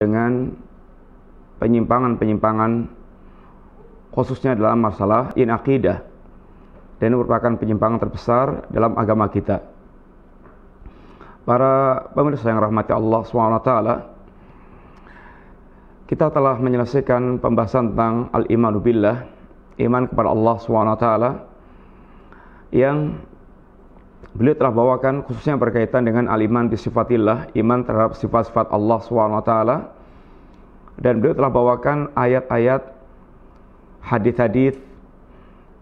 dengan penyimpangan-penyimpangan khususnya dalam masalah in akidah dan merupakan penyimpangan terbesar dalam agama kita. Para pemirsa yang rahmati Allah SWT, kita telah menyelesaikan pembahasan tentang al-imanu billah, iman kepada Allah SWT, yang Beliau telah bawakan khususnya berkaitan dengan aliman bisifatillah, iman terhadap sifat-sifat Allah SWT. Dan beliau telah bawakan ayat-ayat, hadis-hadis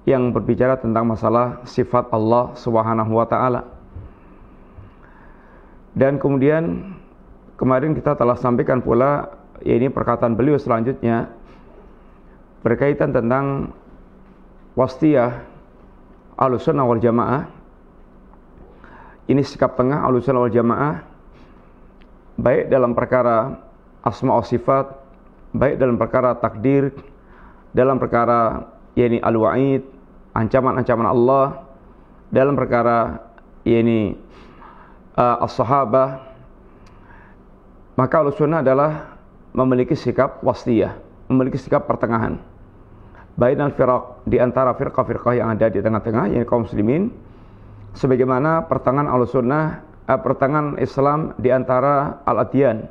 yang berbicara tentang masalah sifat Allah swt Dan kemudian kemarin kita telah sampaikan pula ya ini perkataan beliau selanjutnya berkaitan tentang wastiyah Ahlussunnah wal Jamaah ini sikap tengah Ahlussunnah wal Jamaah baik dalam perkara asma wa sifat, baik dalam perkara takdir, dalam perkara yakni al-wa'id, ancaman-ancaman Allah, dalam perkara yakni uh, as-sahabah maka al adalah memiliki sikap wasliyah memiliki sikap pertengahan. Bainal firaq di antara firqah-firqah yang ada di tengah-tengah yang kaum muslimin sebagaimana pertengahan al-sunnah eh, pertengahan Islam di antara al-adiyan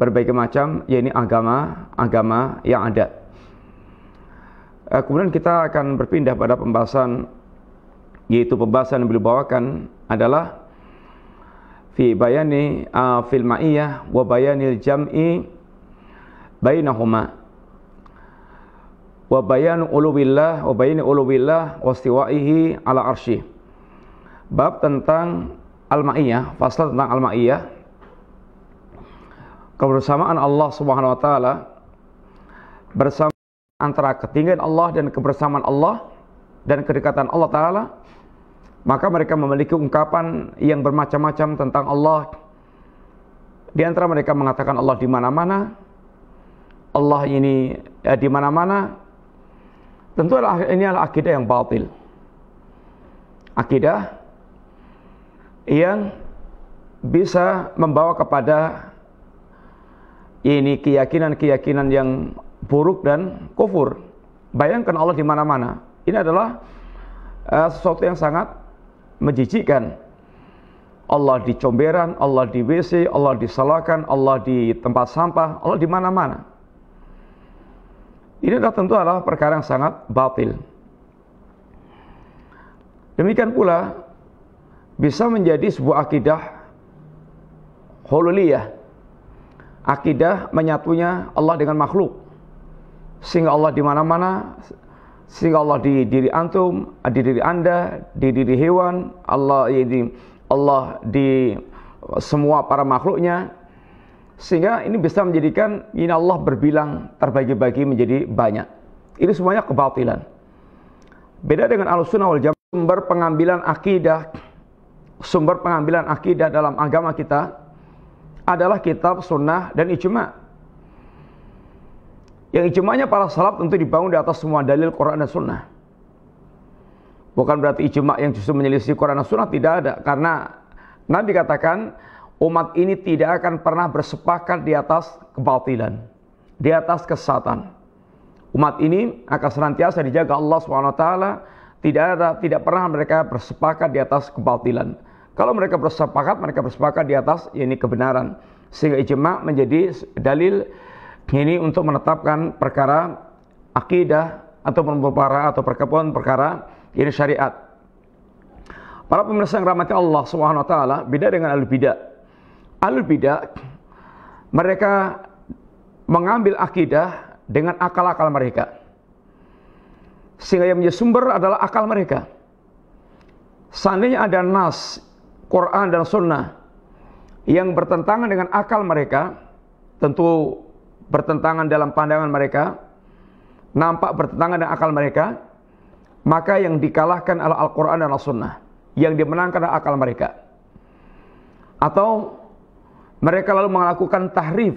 berbagai macam yakni agama agama yang ada eh, kemudian kita akan berpindah pada pembahasan yaitu pembahasan yang beliau bawakan adalah fi bayani uh, fil ma'iyah wa bayanil jam'i bainahuma wa bayanu ulubillah wa bayani ulubillah wa istiwa'ihi ala arsyih bab tentang al-ma'iyah, pasal tentang al-ma'iyah. Kebersamaan Allah Subhanahu wa taala bersama antara ketinggian Allah dan kebersamaan Allah dan kedekatan Allah taala, maka mereka memiliki ungkapan yang bermacam-macam tentang Allah. Di antara mereka mengatakan Allah di mana-mana, Allah ini ya, di mana-mana. Tentu ini adalah akidah yang batil. Akidah yang bisa membawa kepada ini keyakinan-keyakinan yang buruk dan kufur. Bayangkan Allah di mana-mana. Ini adalah uh, sesuatu yang sangat menjijikkan. Allah di comberan, Allah di WC, Allah di selokan, Allah di tempat sampah, Allah di mana-mana. Ini adalah tentu adalah perkara yang sangat batil. Demikian pula bisa menjadi sebuah akidah hululiyah. Akidah menyatunya Allah dengan makhluk. Sehingga Allah di mana-mana, sehingga Allah di diri antum, di diri Anda, di diri hewan, Allah di Allah di semua para makhluknya. Sehingga ini bisa menjadikan ini Allah berbilang terbagi-bagi menjadi banyak. Ini semuanya kebatilan. Beda dengan al-sunnah wal jamaah sumber pengambilan akidah sumber pengambilan akidah dalam agama kita adalah kitab, sunnah, dan ijma. Yang ijma'nya para salaf tentu dibangun di atas semua dalil Quran dan sunnah. Bukan berarti ijma yang justru menyelisih Quran dan sunnah tidak ada. Karena Nabi katakan umat ini tidak akan pernah bersepakat di atas kebatilan. Di atas kesesatan. Umat ini akan senantiasa dijaga Allah SWT. Tidak ada, tidak pernah mereka bersepakat di atas kebatilan. Kalau mereka bersepakat, mereka bersepakat di atas ya ini kebenaran. Sehingga ijma menjadi dalil ini untuk menetapkan perkara akidah atau perkara atau perkepon perkara ini syariat. Para pemirsa yang rahmati Allah Subhanahu wa taala, beda dengan al bidah. Al bidah mereka mengambil akidah dengan akal-akal mereka. Sehingga yang menjadi sumber adalah akal mereka. Seandainya ada nas Quran dan Sunnah yang bertentangan dengan akal mereka, tentu bertentangan dalam pandangan mereka, nampak bertentangan dengan akal mereka, maka yang dikalahkan adalah Al-Quran dan Al-Sunnah, yang dimenangkan adalah akal mereka. Atau mereka lalu melakukan tahrif,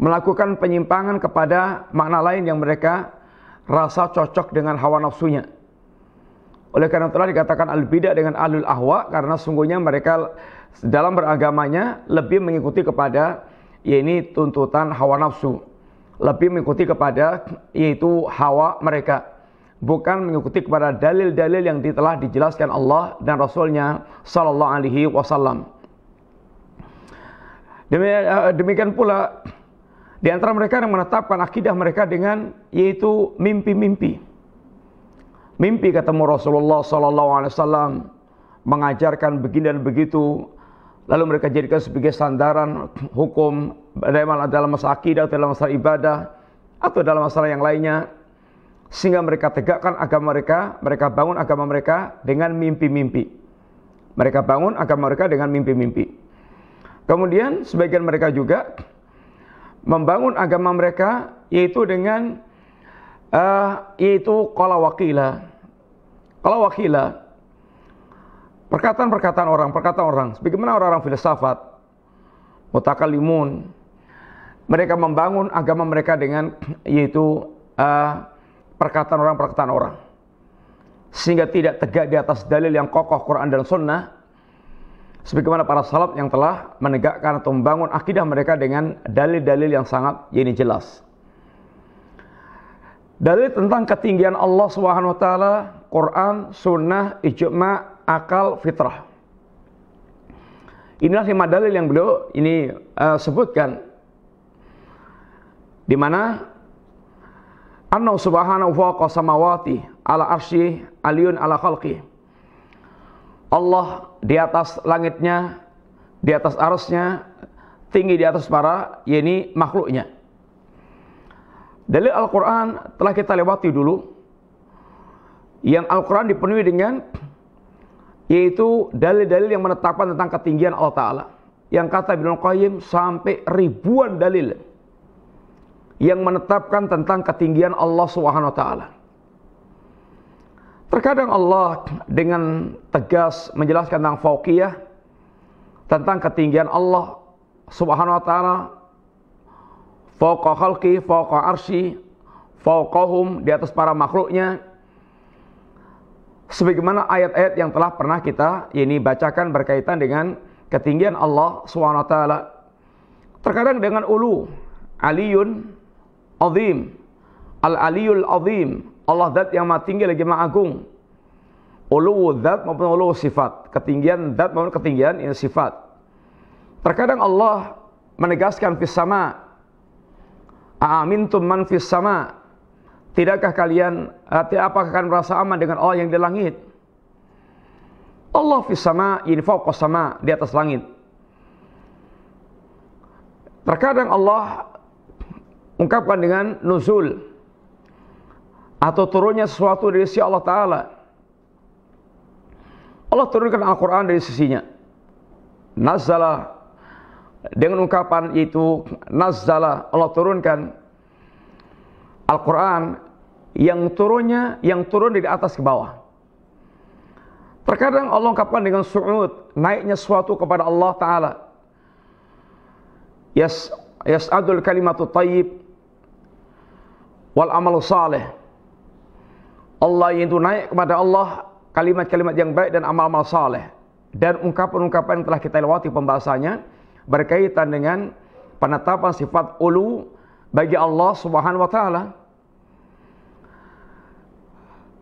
melakukan penyimpangan kepada makna lain yang mereka rasa cocok dengan hawa nafsunya. Oleh karena telah dikatakan al bidah dengan alul ahwa karena sungguhnya mereka dalam beragamanya lebih mengikuti kepada yaitu tuntutan hawa nafsu, lebih mengikuti kepada yaitu hawa mereka bukan mengikuti kepada dalil-dalil yang telah dijelaskan Allah dan Rasulnya Sallallahu Alaihi Wasallam. Demikian eh, pula di antara mereka yang menetapkan akidah mereka dengan yaitu mimpi-mimpi mimpi ketemu Rasulullah SAW mengajarkan begini dan begitu lalu mereka jadikan sebagai sandaran hukum dalam masalah akidah dalam masalah ibadah atau dalam masalah yang lainnya sehingga mereka tegakkan agama mereka mereka bangun agama mereka dengan mimpi-mimpi mereka bangun agama mereka dengan mimpi-mimpi kemudian sebagian mereka juga membangun agama mereka yaitu dengan uh, yaitu kolawakilah. Kalau wakila, perkataan-perkataan orang, perkataan orang, sebagaimana orang-orang filsafat, mutakalimun, mereka membangun agama mereka dengan yaitu uh, perkataan orang, perkataan orang. Sehingga tidak tegak di atas dalil yang kokoh Quran dan Sunnah, sebagaimana para salaf yang telah menegakkan atau membangun akidah mereka dengan dalil-dalil yang sangat ini jelas. Dalil tentang ketinggian Allah Subhanahu wa taala Quran, Sunnah, Ijma, Akal, Fitrah. Inilah lima dalil yang beliau ini uh, sebutkan. Di mana Anna subhanahu wa samawati ala arsy aliyun ala khalqi. Allah di atas langitnya, di atas arusnya, tinggi di atas para yakni makhluknya. Dalil Al-Qur'an telah kita lewati dulu yang Al-Quran dipenuhi dengan yaitu dalil-dalil yang menetapkan tentang ketinggian Allah Ta'ala. Yang kata Ibnu Qayyim sampai ribuan dalil yang menetapkan tentang ketinggian Allah Subhanahu taala. Terkadang Allah dengan tegas menjelaskan tentang fauqiyah tentang ketinggian Allah Subhanahu wa taala fauqa khalqi, fauqa arsy, fauqahum di atas para makhluknya sebagaimana ayat-ayat yang telah pernah kita ini bacakan berkaitan dengan ketinggian Allah SWT. Terkadang dengan ulu, aliyun azim, al-aliyul azim, Allah zat yang maha tinggi lagi maha agung. Ulu zat maupun ulu sifat, ketinggian zat maupun ketinggian ini sifat. Terkadang Allah menegaskan fis sama, aamintum man fis sama, Tidakkah kalian eh, tidak apakah akan merasa aman dengan Allah yang di langit? Allah fis sama, ini sama, di atas langit. Terkadang Allah ungkapkan dengan nuzul atau turunnya sesuatu dari sisi Allah taala. Allah turunkan Al-Qur'an dari sisinya. Nazala dengan ungkapan itu nazala Allah turunkan Al-Quran yang turunnya, yang turun dari atas ke bawah. Terkadang Allah ungkapkan dengan su'ud, naiknya suatu kepada Allah Ta'ala. Yas, yas'adul kalimatu tayyib wal amalu saleh. Allah yang itu naik kepada Allah kalimat-kalimat yang baik dan amal-amal saleh dan ungkapan-ungkapan yang telah kita lewati pembahasannya berkaitan dengan penetapan sifat ulu bagi Allah Subhanahu wa taala.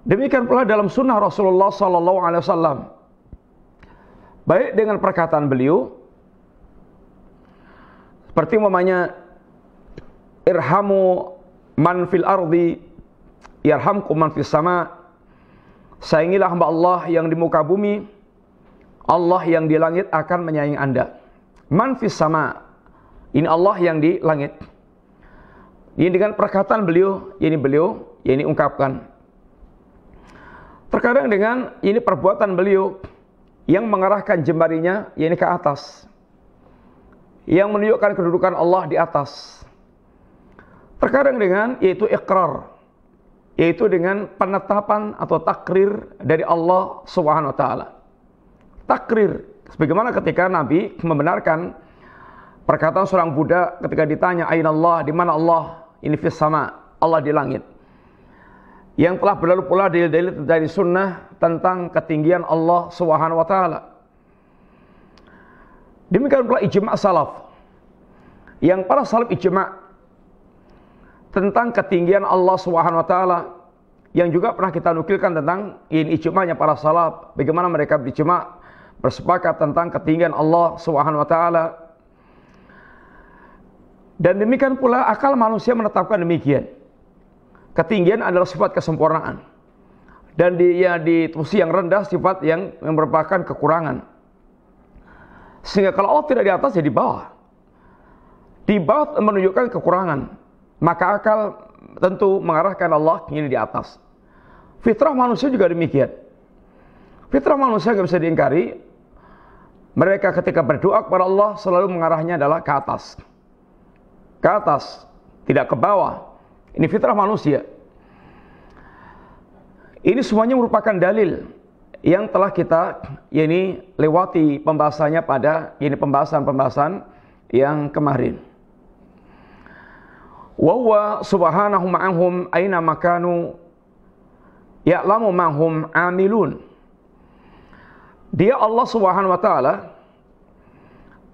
Demikian pula dalam sunnah Rasulullah Sallallahu Alaihi Wasallam. Baik dengan perkataan beliau, seperti umpamanya irhamu man fil ardi yarhamkum man fis sama sayangilah hamba Allah yang di muka bumi Allah yang di langit akan menyayangi Anda man fis sama ini Allah yang di langit ini dengan perkataan beliau ini beliau ini ungkapkan Terkadang dengan ini perbuatan beliau yang mengarahkan jemarinya yakni ke atas. Yang menunjukkan kedudukan Allah di atas. Terkadang dengan yaitu ikrar. Yaitu dengan penetapan atau takrir dari Allah Subhanahu wa taala. Takrir sebagaimana ketika Nabi membenarkan perkataan seorang budak ketika ditanya aina Allah, di mana Allah? Ini fis sama, Allah di langit yang telah berlalu pula dalil-dalil dari sunnah tentang ketinggian Allah Subhanahu wa taala. Demikian pula ijma' salaf. Yang para salaf ijma' tentang ketinggian Allah Subhanahu wa taala yang juga pernah kita nukilkan tentang ini ijma'nya para salaf, bagaimana mereka berijma' bersepakat tentang ketinggian Allah Subhanahu wa taala. Dan demikian pula akal manusia menetapkan demikian ketinggian adalah sifat kesempurnaan. Dan di, ya, di posisi yang rendah sifat yang, merupakan kekurangan. Sehingga kalau Allah tidak di atas ya di bawah. Di bawah menunjukkan kekurangan. Maka akal tentu mengarahkan Allah ingin di atas. Fitrah manusia juga demikian. Fitrah manusia nggak bisa diingkari. Mereka ketika berdoa kepada Allah selalu mengarahnya adalah ke atas. Ke atas, tidak ke bawah. Ini fitrah manusia. Ini semuanya merupakan dalil yang telah kita ini lewati pembahasannya pada ini pembahasan-pembahasan yang kemarin. Wa subhanahu ma'ahum aina makanu ya'lamu ma'hum amilun. Dia Allah Subhanahu wa taala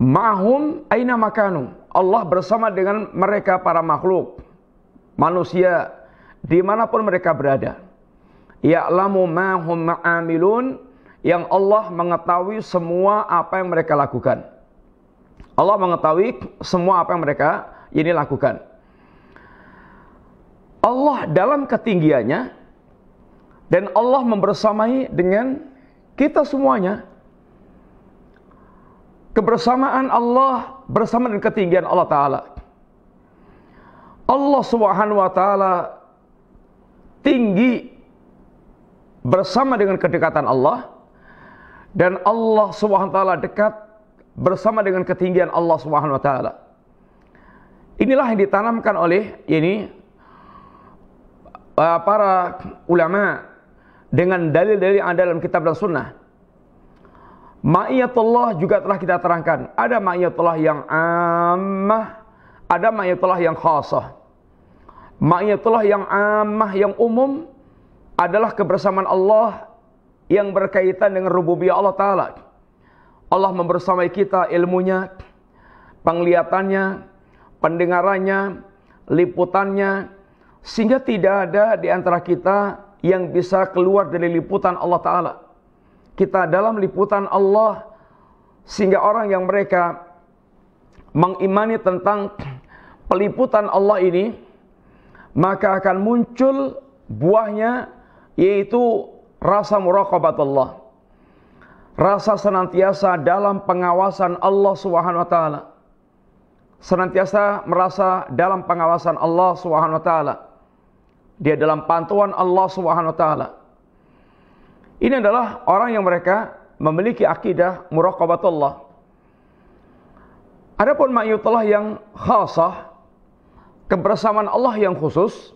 ma'hum aina makanu. Allah bersama dengan mereka para makhluk manusia dimanapun mereka berada. ya ma hum yang Allah mengetahui semua apa yang mereka lakukan. Allah mengetahui semua apa yang mereka ini lakukan. Allah dalam ketinggiannya dan Allah membersamai dengan kita semuanya. Kebersamaan Allah bersama dengan ketinggian Allah Ta'ala. Allah Subhanahu wa taala tinggi bersama dengan kedekatan Allah dan Allah Subhanahu wa taala dekat bersama dengan ketinggian Allah Subhanahu wa taala. Inilah yang ditanamkan oleh ini eh, para ulama dengan dalil-dalil yang ada dalam kitab dan sunnah. Ma'iyatullah juga telah kita terangkan. Ada ma'iyatullah yang ammah ada ma'iyatullah yang khasah. Ma'iyatullah yang amah, yang umum adalah kebersamaan Allah yang berkaitan dengan rububiyah Allah Ta'ala. Allah membersamai kita ilmunya, penglihatannya, pendengarannya, liputannya, sehingga tidak ada di antara kita yang bisa keluar dari liputan Allah Ta'ala. Kita dalam liputan Allah, sehingga orang yang mereka mengimani tentang peliputan Allah ini, maka akan muncul buahnya yaitu rasa muraqabat Allah. Rasa senantiasa dalam pengawasan Allah Subhanahu wa taala. Senantiasa merasa dalam pengawasan Allah Subhanahu wa taala. Dia dalam pantauan Allah Subhanahu wa taala. Ini adalah orang yang mereka memiliki akidah muraqabatullah. Adapun ma'iyatullah yang khasah, kebersamaan Allah yang khusus,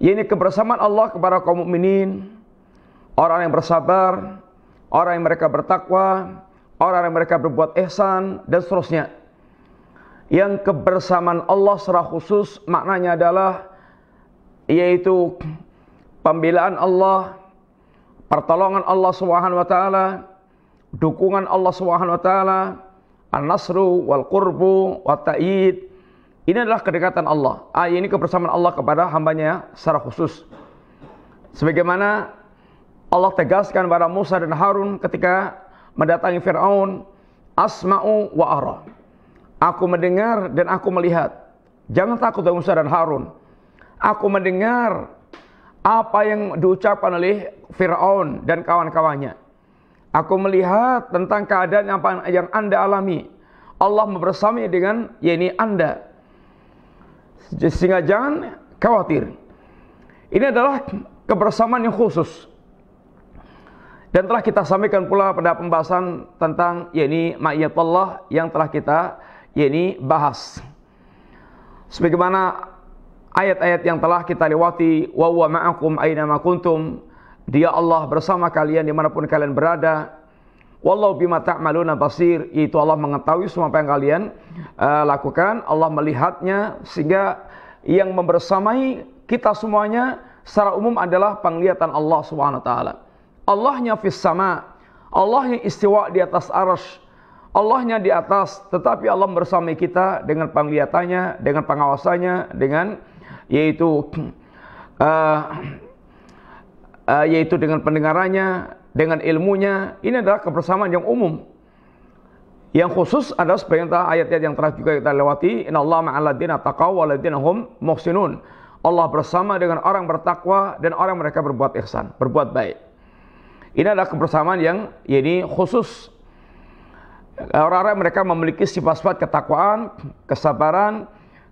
yaitu kebersamaan Allah kepada kaum mukminin, orang yang bersabar, orang yang mereka bertakwa, orang yang mereka berbuat ihsan dan seterusnya. Yang kebersamaan Allah secara khusus maknanya adalah yaitu pembelaan Allah, pertolongan Allah Subhanahu wa taala, dukungan Allah Subhanahu wa taala, an-nasru wal qurbu wa ta'id. Ini adalah kedekatan Allah. Ayat ah, ini kebersamaan Allah kepada hambanya secara khusus. Sebagaimana Allah tegaskan kepada Musa dan Harun ketika mendatangi Fir'aun, Asma'u wa ara. Aku mendengar dan aku melihat. Jangan takut dengan Musa dan Harun. Aku mendengar apa yang diucapkan oleh Fir'aun dan kawan-kawannya. Aku melihat tentang keadaan yang, yang Anda alami. Allah mempersamai dengan yakni Anda. Sehingga jangan khawatir. Ini adalah kebersamaan yang khusus. Dan telah kita sampaikan pula pada pembahasan tentang yakni Allah yang telah kita yakni bahas. Sebagaimana ayat-ayat yang telah kita lewati wa huwa ma'akum aina kuntum dia Allah bersama kalian dimanapun kalian berada. Wallahu bima ta'maluna basir. yaitu Allah mengetahui semua apa yang kalian uh, lakukan. Allah melihatnya sehingga yang membersamai kita semuanya secara umum adalah penglihatan Allah Swt. Allahnya fis sama, Allahnya istiwa di atas arus, Allahnya di atas, tetapi Allah bersama kita dengan penglihatannya, dengan pengawasannya, dengan yaitu uh, uh, yaitu dengan pendengarannya, dengan ilmunya. Ini adalah kebersamaan yang umum. Yang khusus adalah perintah ayat-ayat yang telah juga kita lewati. Inna Allah ma'aladina taqaw waladina hum muhsinun. Allah bersama dengan orang bertakwa dan orang mereka berbuat ihsan, berbuat baik. Ini adalah kebersamaan yang ini khusus. Orang-orang mereka memiliki sifat-sifat ketakwaan, kesabaran,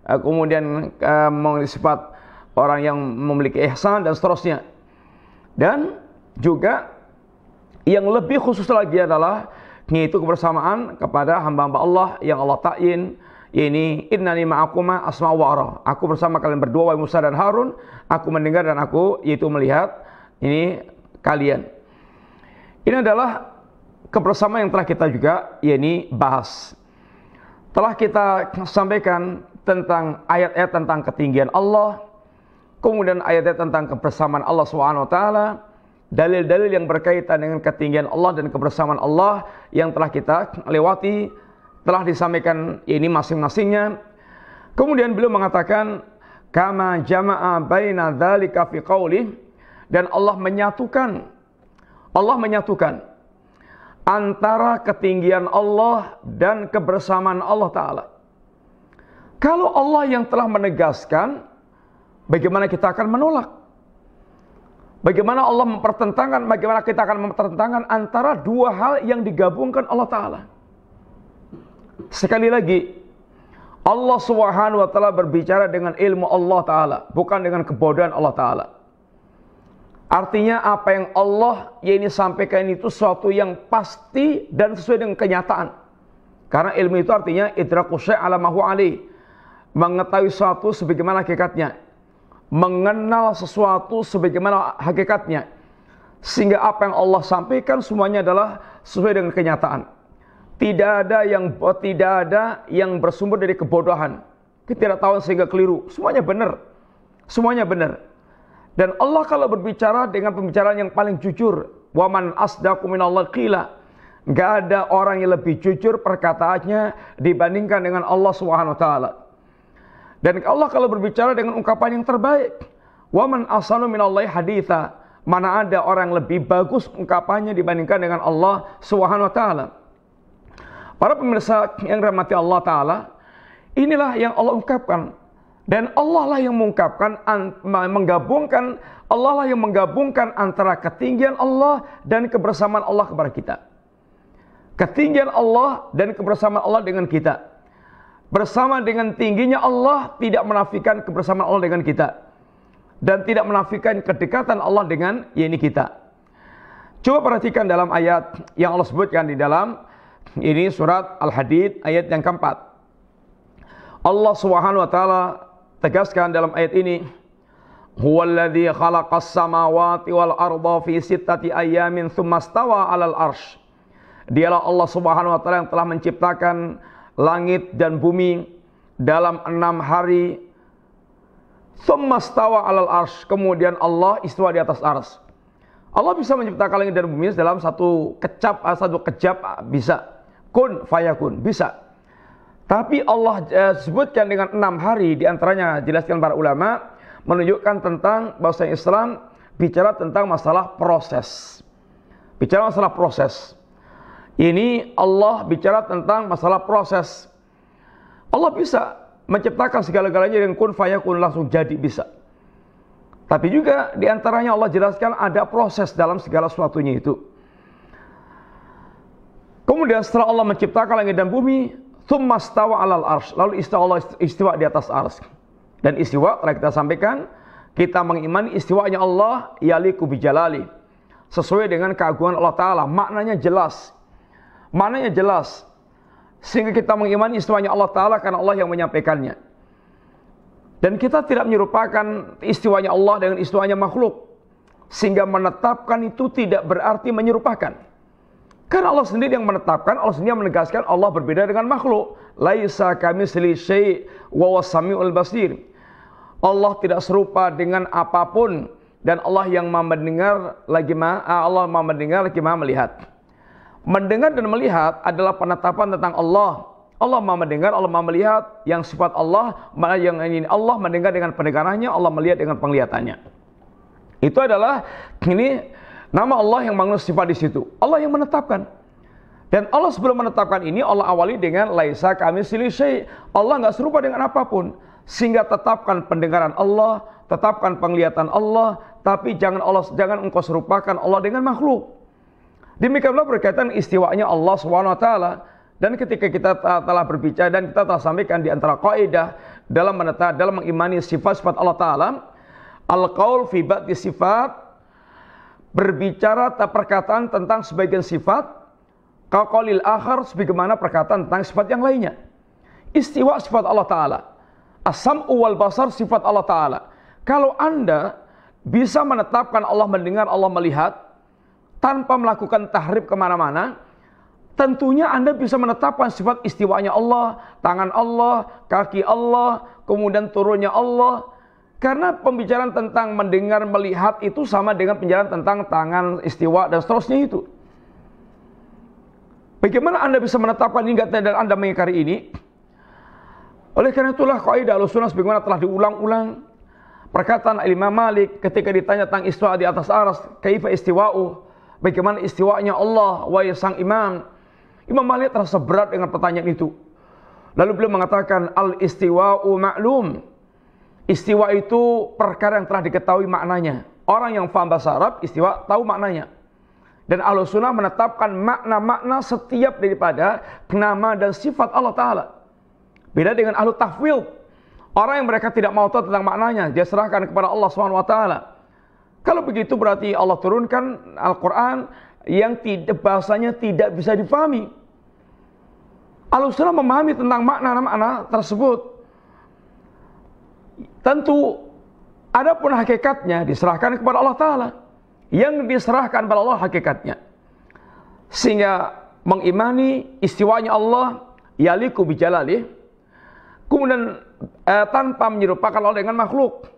eh, kemudian eh, memiliki sifat orang yang memiliki ihsan dan seterusnya. Dan juga yang lebih khusus lagi adalah yaitu kebersamaan kepada hamba-hamba Allah yang Allah ta'in ini innani ma'akuma asma wa ara. Aku bersama kalian berdua wahai Musa dan Harun, aku mendengar dan aku yaitu melihat ini kalian. Ini adalah kebersamaan yang telah kita juga yakni bahas. Telah kita sampaikan tentang ayat-ayat tentang ketinggian Allah, Kemudian ayatnya tentang kebersamaan Allah Subhanahu wa taala, dalil-dalil yang berkaitan dengan ketinggian Allah dan kebersamaan Allah yang telah kita lewati telah disampaikan ini masing-masingnya. Kemudian beliau mengatakan kama jama'a baina dzalika fi qawli dan Allah menyatukan Allah menyatukan antara ketinggian Allah dan kebersamaan Allah taala. Kalau Allah yang telah menegaskan Bagaimana kita akan menolak? Bagaimana Allah mempertentangkan, bagaimana kita akan mempertentangkan antara dua hal yang digabungkan Allah Ta'ala. Sekali lagi, Allah Subhanahu wa taala berbicara dengan ilmu Allah taala, bukan dengan kebodohan Allah taala. Artinya apa yang Allah ya ini sampaikan itu sesuatu yang pasti dan sesuai dengan kenyataan. Karena ilmu itu artinya idraku syai' ala mahu ali. Mengetahui sesuatu sebagaimana kekatnya mengenal sesuatu sebagaimana hakikatnya. Sehingga apa yang Allah sampaikan semuanya adalah sesuai dengan kenyataan. Tidak ada yang tidak ada yang bersumber dari kebodohan, ketidaktahuan sehingga keliru. Semuanya benar. Semuanya benar. Dan Allah kalau berbicara dengan pembicaraan yang paling jujur, waman asdaqu minallah qila. Gak ada orang yang lebih jujur perkataannya dibandingkan dengan Allah Subhanahu wa taala. Dan Allah kalau berbicara dengan ungkapan yang terbaik. Waman asanu minallahi haditha. Mana ada orang lebih bagus ungkapannya dibandingkan dengan Allah Subhanahu wa taala. Para pemirsa yang rahmati Allah taala, inilah yang Allah ungkapkan dan Allah lah yang mengungkapkan menggabungkan Allah lah yang menggabungkan antara ketinggian Allah dan kebersamaan Allah kepada kita. Ketinggian Allah dan kebersamaan Allah dengan kita. Bersama dengan tingginya Allah tidak menafikan kebersamaan Allah dengan kita. Dan tidak menafikan kedekatan Allah dengan yakni kita. Coba perhatikan dalam ayat yang Allah sebutkan di dalam ini surat Al-Hadid ayat yang keempat. Allah Subhanahu wa taala tegaskan dalam ayat ini Huwallazi khalaqas samawati wal arda fi sittati ayamin tsumma stawa 'alal arsy. Dialah Allah Subhanahu wa taala yang telah menciptakan langit dan bumi dalam enam hari. Semastawa alal ars. Kemudian Allah istiwa di atas ars. Allah bisa menciptakan langit dan bumi dalam satu kecap, eh, satu kejap eh, bisa. Kun fayakun bisa. Tapi Allah eh, sebutkan dengan enam hari diantaranya jelaskan para ulama menunjukkan tentang bahasa Islam bicara tentang masalah proses. Bicara masalah proses. Ini Allah bicara tentang masalah proses. Allah bisa menciptakan segala-galanya dengan kun fayakun langsung jadi bisa. Tapi juga diantaranya Allah jelaskan ada proses dalam segala sesuatunya itu. Kemudian setelah Allah menciptakan langit dan bumi, thumma stawa alal arsh. Lalu istiwa Allah istiwa di atas arsh. Dan istiwa, telah kita sampaikan, kita mengimani istiwanya Allah yaliku bijalali. Sesuai dengan keagungan Allah Ta'ala. Maknanya jelas. Mananya jelas. Sehingga kita mengimani istimewanya Allah Ta'ala karena Allah yang menyampaikannya. Dan kita tidak menyerupakan istimewanya Allah dengan istimewanya makhluk. Sehingga menetapkan itu tidak berarti menyerupakan. Karena Allah sendiri yang menetapkan, Allah sendiri yang menegaskan Allah berbeda dengan makhluk. Laisa kami selisai wa wasami'ul basir. Allah tidak serupa dengan apapun dan Allah yang maha mendengar lagi ma Allah maha mendengar lagi ma melihat. Mendengar dan melihat adalah penetapan tentang Allah. Allah maha mendengar, Allah maha melihat yang sifat Allah, mana yang ingin Allah mendengar dengan pendengarannya, Allah melihat dengan penglihatannya. Itu adalah ini nama Allah yang mengandung sifat di situ. Allah yang menetapkan. Dan Allah sebelum menetapkan ini Allah awali dengan laisa kami silisai. Allah nggak serupa dengan apapun. Sehingga tetapkan pendengaran Allah, tetapkan penglihatan Allah, tapi jangan Allah jangan engkau serupakan Allah dengan makhluk. Demikianlah pula berkaitan istiwanya Allah SWT. Dan ketika kita telah berbicara dan kita telah sampaikan di antara kaidah dalam menata dalam mengimani sifat-sifat Allah Taala, al kaul fi di sifat berbicara tak perkataan tentang sebagian sifat kaqalil akhar sebagaimana perkataan tentang sifat yang lainnya. Istiwa sifat Allah Taala. Asam uwal basar sifat Allah Taala. Kalau Anda bisa menetapkan Allah mendengar, Allah melihat, tanpa melakukan tahrib kemana-mana, tentunya Anda bisa menetapkan sifat istiwanya Allah, tangan Allah, kaki Allah, kemudian turunnya Allah. Karena pembicaraan tentang mendengar, melihat itu sama dengan pembicaraan tentang tangan istiwa dan seterusnya itu. Bagaimana Anda bisa menetapkan hingga dan Anda mengikari ini? Oleh karena itulah kaidah al-sunnah sebagaimana telah diulang-ulang perkataan Imam Malik ketika ditanya tentang istiwa di atas aras, kaifa istiwa'u? Bagaimana istiwanya Allah, wahai sang imam? Imam Malik terasa berat dengan pertanyaan itu. Lalu beliau mengatakan, Al-istiwa'u maklum. Istiwa itu perkara yang telah diketahui maknanya. Orang yang faham bahasa Arab, istiwa tahu maknanya. Dan Allah Sunnah menetapkan makna-makna setiap daripada nama dan sifat Allah Ta'ala. Beda dengan Ahlu tafwil Orang yang mereka tidak mau tahu tentang maknanya, dia serahkan kepada Allah SWT. Kalau begitu berarti Allah turunkan Al-Quran yang tidak, bahasanya tidak bisa dipahami. al usulah memahami tentang makna-makna tersebut. Tentu ada pun hakikatnya diserahkan kepada Allah Ta'ala. Yang diserahkan kepada Allah hakikatnya. Sehingga mengimani istiwanya Allah yaliku bijalalih. Kemudian eh, tanpa menyerupakan Allah dengan makhluk.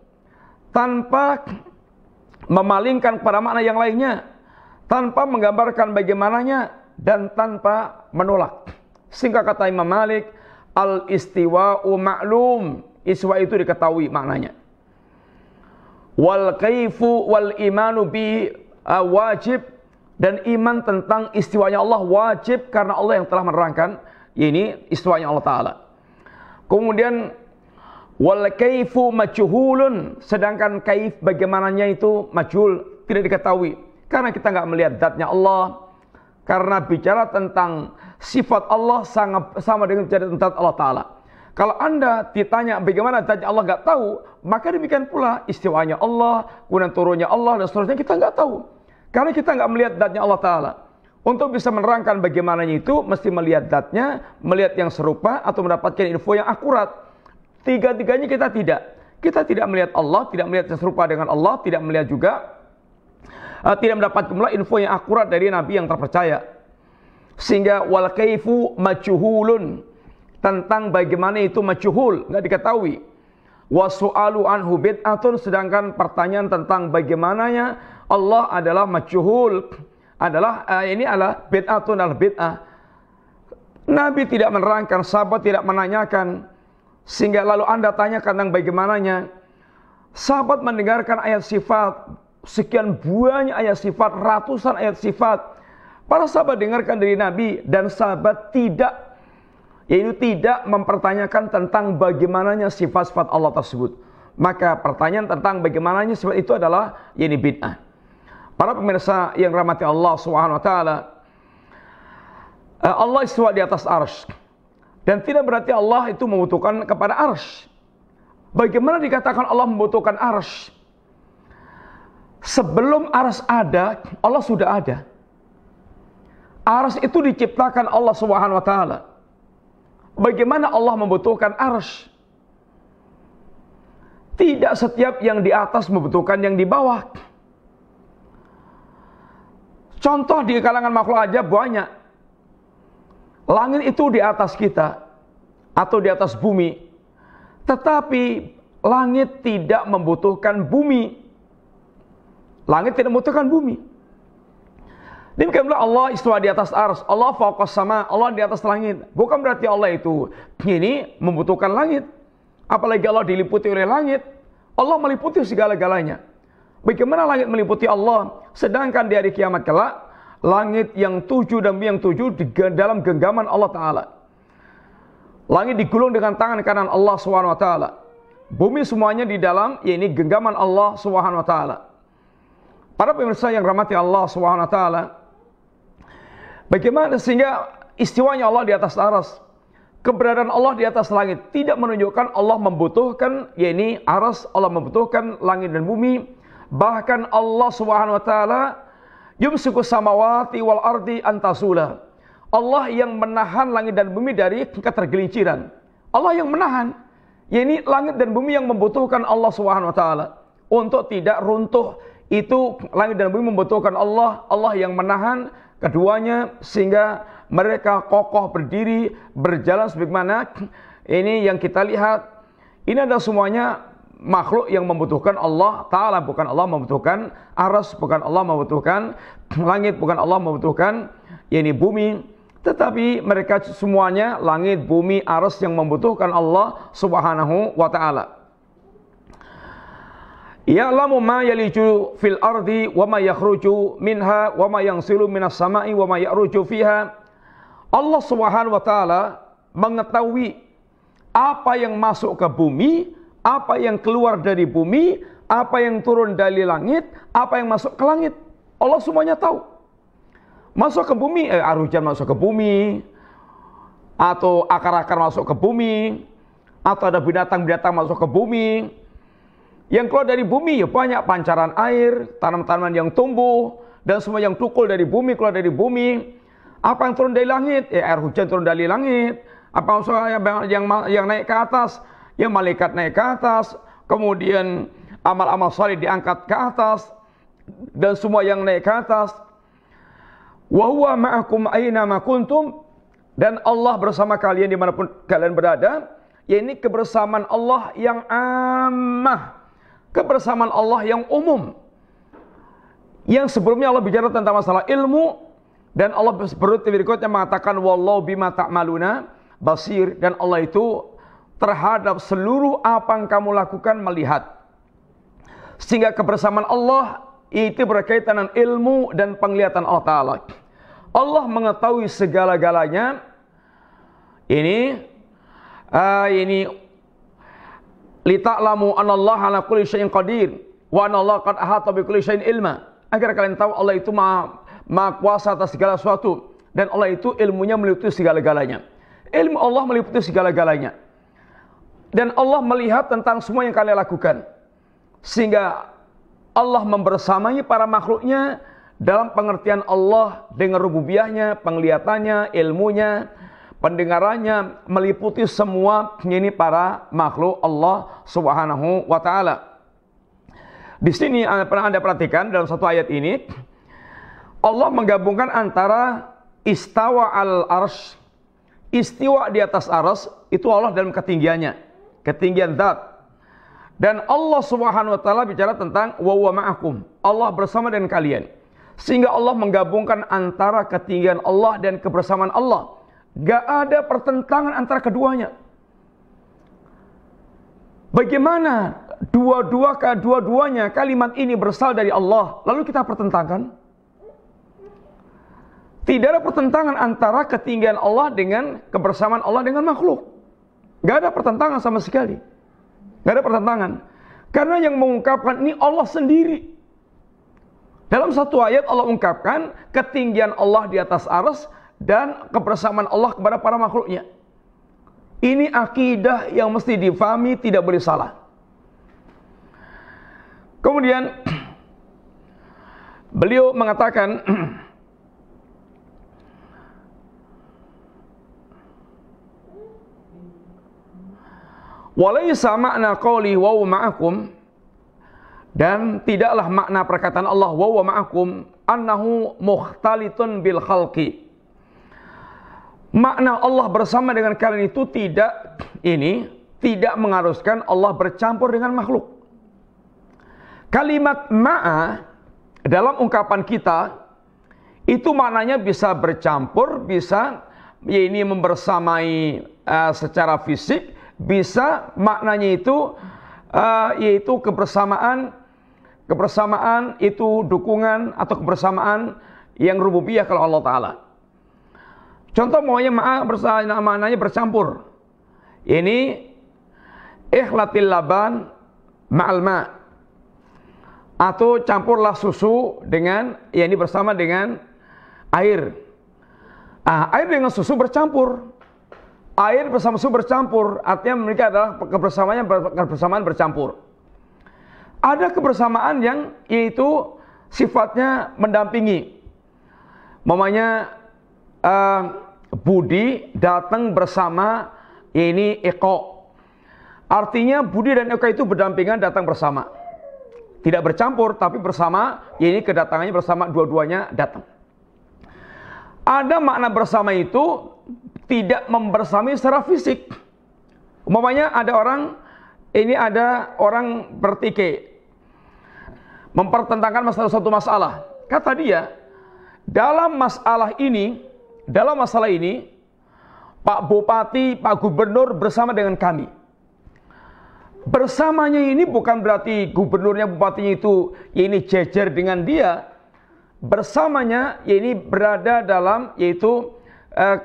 Tanpa memalingkan kepada makna yang lainnya tanpa menggambarkan bagaimananya dan tanpa menolak. Singkat kata Imam Malik, al istiwa ma'lum. Iswa itu diketahui maknanya. Wal kaifu wal imanu bi wajib dan iman tentang istiwanya Allah wajib karena Allah yang telah menerangkan ini istiwanya Allah taala. Kemudian Wal kaifu majhulun. Sedangkan kaif bagaimananya itu majhul, tidak diketahui. Karena kita nggak melihat datnya Allah. Karena bicara tentang sifat Allah sangat sama dengan bicara tentang Allah Ta'ala. Kalau anda ditanya bagaimana zatnya Allah nggak tahu, maka demikian pula istiwanya Allah, kemudian turunnya Allah, dan seterusnya kita nggak tahu. Karena kita nggak melihat datnya Allah Ta'ala. Untuk bisa menerangkan bagaimananya itu, mesti melihat datnya, melihat yang serupa, atau mendapatkan info yang akurat. Tiga-tiganya kita tidak. Kita tidak melihat Allah, tidak melihat yang serupa dengan Allah, tidak melihat juga uh, tidak mendapat pula info yang akurat dari nabi yang terpercaya. Sehingga wal kaifu majuhulun tentang bagaimana itu majuhul, nggak diketahui. Wasu'alu anhu bid'atun sedangkan pertanyaan tentang bagaimananya Allah adalah majuhul adalah uh, ini adalah bid'atun al bid'ah. Nabi tidak menerangkan, sahabat tidak menanyakan. Sehingga lalu Anda tanya tentang bagaimananya. Sahabat mendengarkan ayat sifat, sekian banyak ayat sifat, ratusan ayat sifat. Para sahabat dengarkan dari Nabi dan sahabat tidak yaitu tidak mempertanyakan tentang bagaimananya sifat-sifat Allah tersebut. Maka pertanyaan tentang bagaimananya sifat itu adalah yeni bid'ah. Para pemirsa yang rahmati Allah swt eh, Allah istiwa di atas arsy. Dan tidak berarti Allah itu membutuhkan kepada arsh. Bagaimana dikatakan Allah membutuhkan arsh? Sebelum arsh ada, Allah sudah ada. Arsh itu diciptakan Allah Subhanahu wa taala. Bagaimana Allah membutuhkan arsh? Tidak setiap yang di atas membutuhkan yang di bawah. Contoh di kalangan makhluk aja banyak. Langit itu di atas kita atau di atas bumi, tetapi langit tidak membutuhkan bumi. Langit tidak membutuhkan bumi. Demikianlah Allah istiwa di atas ars, Allah fokus sama, Allah di atas langit. Bukan berarti Allah itu ini membutuhkan langit. Apalagi Allah diliputi oleh langit. Allah meliputi segala-galanya. Bagaimana langit meliputi Allah? Sedangkan di hari kiamat kelak, langit yang tujuh dan yang tujuh di dalam genggaman Allah Ta'ala. Langit digulung dengan tangan kanan Allah Subhanahu taala. Bumi semuanya di dalam yaitu genggaman Allah Subhanahu taala. Para pemirsa yang rahmati Allah Subhanahu taala, bagaimana sehingga istiwanya Allah di atas aras? Keberadaan Allah di atas langit tidak menunjukkan Allah membutuhkan yaitu aras, Allah membutuhkan langit dan bumi. Bahkan Allah Subhanahu taala Yumsiku samawati wal ardi antasula. Allah yang menahan langit dan bumi dari ketergelinciran. Allah yang menahan. ini langit dan bumi yang membutuhkan Allah Subhanahu wa taala untuk tidak runtuh. Itu langit dan bumi membutuhkan Allah, Allah yang menahan keduanya sehingga mereka kokoh berdiri berjalan sebagaimana ini yang kita lihat ini adalah semuanya makhluk yang membutuhkan Allah Ta'ala bukan Allah membutuhkan aras bukan Allah membutuhkan langit bukan Allah membutuhkan yakni bumi tetapi mereka semuanya langit bumi aras yang membutuhkan Allah Subhanahu wa taala Ya'lamu ma yaliju fil ardi wa ma yakhruju minha wa ma yansilu minas sama'i wa ma ya'ruju fiha Allah Subhanahu wa taala mengetahui apa yang masuk ke bumi apa yang keluar dari bumi, apa yang turun dari langit, apa yang masuk ke langit. Allah semuanya tahu. Masuk ke bumi, eh, air hujan masuk ke bumi, atau akar-akar masuk ke bumi, atau ada binatang-binatang masuk ke bumi. Yang keluar dari bumi ya banyak pancaran air, tanaman tanaman yang tumbuh, dan semua yang tukul dari bumi keluar dari bumi. Apa yang turun dari langit? Ya air hujan turun dari langit. Apa yang yang, yang naik ke atas? ya malaikat naik ke atas, kemudian amal-amal saleh diangkat ke atas dan semua yang naik ke atas. Wa huwa ma'akum aina ma kuntum dan Allah bersama kalian dimanapun kalian berada. Ya ini kebersamaan Allah yang ammah. Kebersamaan Allah yang umum. Yang sebelumnya Allah bicara tentang masalah ilmu, dan Allah berikutnya mengatakan wallahu bima ta'maluna basir dan Allah itu terhadap seluruh apa yang kamu lakukan melihat. Sehingga kebersamaan Allah itu berkaitan dengan ilmu dan penglihatan Allah Ta'ala. Allah mengetahui segala-galanya. Ini uh, ini lita'lamu anallah ala kulli syai'in qadir wa anallah qad ahata bi kulli syai'in ilma. Agar kalian tahu Allah itu maha, maha kuasa atas segala sesuatu dan Allah itu ilmunya meliputi segala-galanya. Ilmu Allah meliputi segala-galanya dan Allah melihat tentang semua yang kalian lakukan. Sehingga Allah membersamai para makhluknya dalam pengertian Allah dengan rububiahnya, penglihatannya, ilmunya, pendengarannya meliputi semua ini para makhluk Allah Subhanahu wa taala. Di sini eh, pernah Anda perhatikan dalam satu ayat ini Allah menggabungkan antara istawa al arsh istiwa di atas aras itu Allah dalam ketinggiannya ketinggian zat. Dan Allah Subhanahu wa taala bicara tentang wa huwa ma'akum. Allah bersama dengan kalian. Sehingga Allah menggabungkan antara ketinggian Allah dan kebersamaan Allah. Gak ada pertentangan antara keduanya. Bagaimana dua-dua kedua-duanya kalimat ini berasal dari Allah lalu kita pertentangkan? Tidak ada pertentangan antara ketinggian Allah dengan kebersamaan Allah dengan makhluk. Gak ada pertentangan sama sekali. Gak ada pertentangan. Karena yang mengungkapkan ini Allah sendiri. Dalam satu ayat Allah ungkapkan ketinggian Allah di atas aras dan kebersamaan Allah kepada para makhluknya. Ini akidah yang mesti difahami tidak boleh salah. Kemudian beliau mengatakan Walaysa makna qawli wa ma'akum dan tidaklah makna perkataan Allah wa ma'akum annahu mukhtalitun bil khalqi. Makna Allah bersama dengan kalian itu tidak ini tidak mengharuskan Allah bercampur dengan makhluk. Kalimat ma'a dalam ungkapan kita itu maknanya bisa bercampur, bisa ya ini membersamai uh, secara fisik, bisa maknanya itu uh, yaitu kebersamaan kebersamaan itu dukungan atau kebersamaan yang rububiyah kalau Allah taala. Contoh maunya maaf bersama maknanya bercampur. Ini ikhlatil laban ma'al ma. Atau campurlah susu dengan ya ini bersama dengan air. Ah, air dengan susu bercampur air bersama susu bercampur, artinya mereka adalah kebersamaan kebersamaan bercampur. Ada kebersamaan yang yaitu sifatnya mendampingi. Mamanya uh, Budi datang bersama ini Eko. Artinya Budi dan Eko itu berdampingan datang bersama. Tidak bercampur tapi bersama, ini kedatangannya bersama dua-duanya datang. Ada makna bersama itu tidak membersami secara fisik. Umumnya ada orang ini ada orang bertikai mempertentangkan masalah satu masalah. Kata dia, dalam masalah ini, dalam masalah ini Pak Bupati, Pak Gubernur bersama dengan kami. Bersamanya ini bukan berarti gubernurnya bupatinya itu ya ini jejer dengan dia. Bersamanya ya ini berada dalam yaitu uh,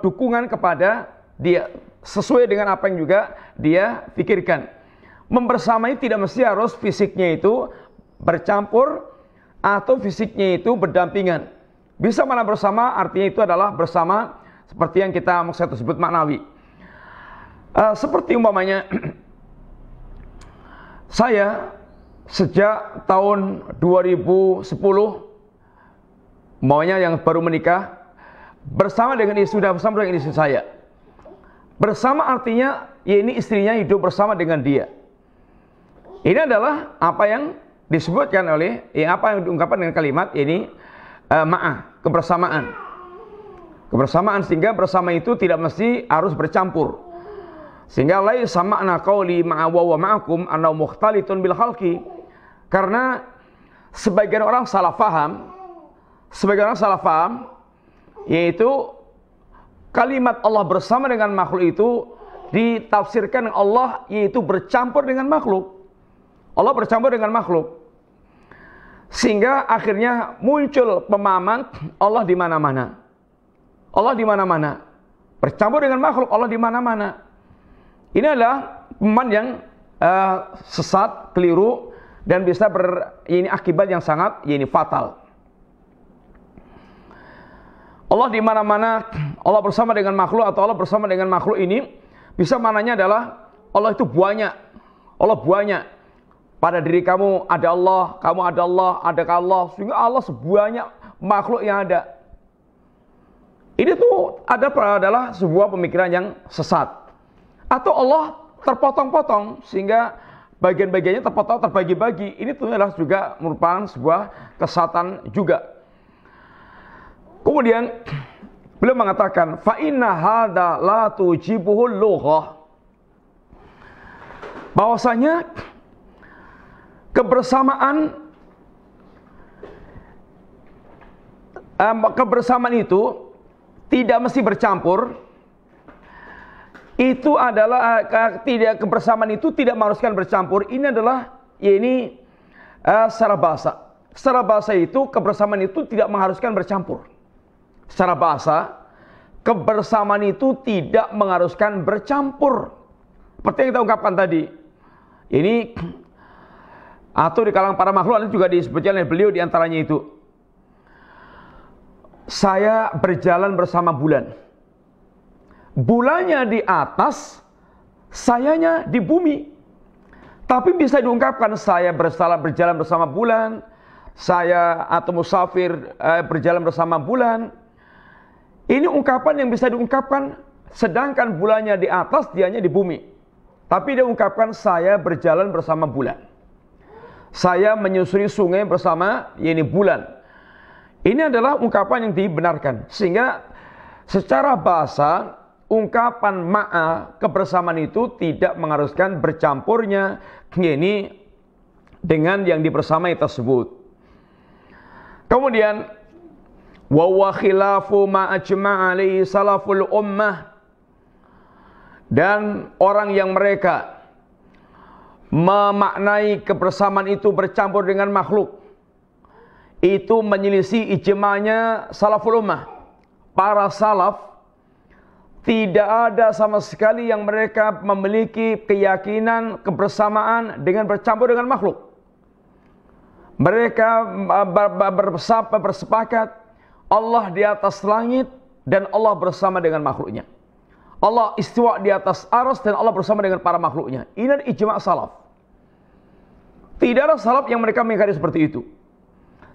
dukungan kepada dia sesuai dengan apa yang juga dia pikirkan. Membersamai tidak mesti harus fisiknya itu bercampur atau fisiknya itu berdampingan. Bisa mana bersama artinya itu adalah bersama seperti yang kita maksud sebut maknawi. Uh, seperti umpamanya saya sejak tahun 2010 maunya yang baru menikah Bersama dengan istri sudah bersama dengan istri saya. Bersama artinya ya ini istrinya hidup bersama dengan dia. Ini adalah apa yang disebutkan oleh ya apa yang diungkapkan dengan kalimat ini uh, ma'ah, kebersamaan. Kebersamaan sehingga bersama itu tidak mesti harus bercampur. Sehingga lai sama qauli ma'awa wa ma'akum muhtali mukhtalitun bil khalqi. Karena sebagian orang salah faham, sebagian orang salah faham yaitu kalimat Allah bersama dengan makhluk itu ditafsirkan Allah yaitu bercampur dengan makhluk. Allah bercampur dengan makhluk. Sehingga akhirnya muncul pemahaman Allah di mana-mana. Allah di mana-mana. Bercampur dengan makhluk Allah di mana-mana. Ini adalah pemahaman yang uh, sesat, keliru dan bisa ber ini akibat yang sangat ini fatal. Allah di mana-mana, Allah bersama dengan makhluk atau Allah bersama dengan makhluk ini bisa mananya adalah Allah itu banyak. Allah banyak. Pada diri kamu ada Allah, kamu ada Allah, ada Allah, sehingga Allah sebanyak makhluk yang ada. Ini tuh ada adalah sebuah pemikiran yang sesat. Atau Allah terpotong-potong sehingga bagian-bagiannya terpotong, terbagi-bagi. Ini tuh adalah juga merupakan sebuah kesatan juga. Kemudian beliau mengatakan fa inna hadza la tujibuhu lughah. Bahwasanya kebersamaan eh, kebersamaan itu tidak mesti bercampur itu adalah eh, tidak kebersamaan itu tidak mengharuskan bercampur ini adalah ya ini uh, secara bahasa secara bahasa itu kebersamaan itu tidak mengharuskan bercampur secara bahasa, kebersamaan itu tidak mengharuskan bercampur. Seperti yang kita ungkapkan tadi. Ini atau di kalangan para makhluk lain juga disebutkan oleh beliau diantaranya itu. Saya berjalan bersama bulan. Bulannya di atas, sayanya di bumi. Tapi bisa diungkapkan saya bersalah berjalan bersama bulan, saya atau musafir eh, berjalan bersama bulan, ini ungkapan yang bisa diungkapkan sedangkan bulannya di atas, dianya di bumi. Tapi dia ungkapkan saya berjalan bersama bulan. Saya menyusuri sungai bersama yaitu bulan. Ini adalah ungkapan yang dibenarkan. Sehingga secara bahasa ungkapan ma'a kebersamaan itu tidak mengharuskan bercampurnya ini dengan yang dipersamai tersebut. Kemudian wa huwa khilafu ma ajma' alaihi salaful ummah dan orang yang mereka memaknai kebersamaan itu bercampur dengan makhluk itu menyelisih ijma'nya salaful ummah para salaf tidak ada sama sekali yang mereka memiliki keyakinan kebersamaan dengan bercampur dengan makhluk mereka eh, bersepakat Allah di atas langit dan Allah bersama dengan makhluknya. Allah istiwa di atas aras dan Allah bersama dengan para makhluknya. Ini adalah ijma salaf. Tidak ada salaf yang mereka mengingkari seperti itu.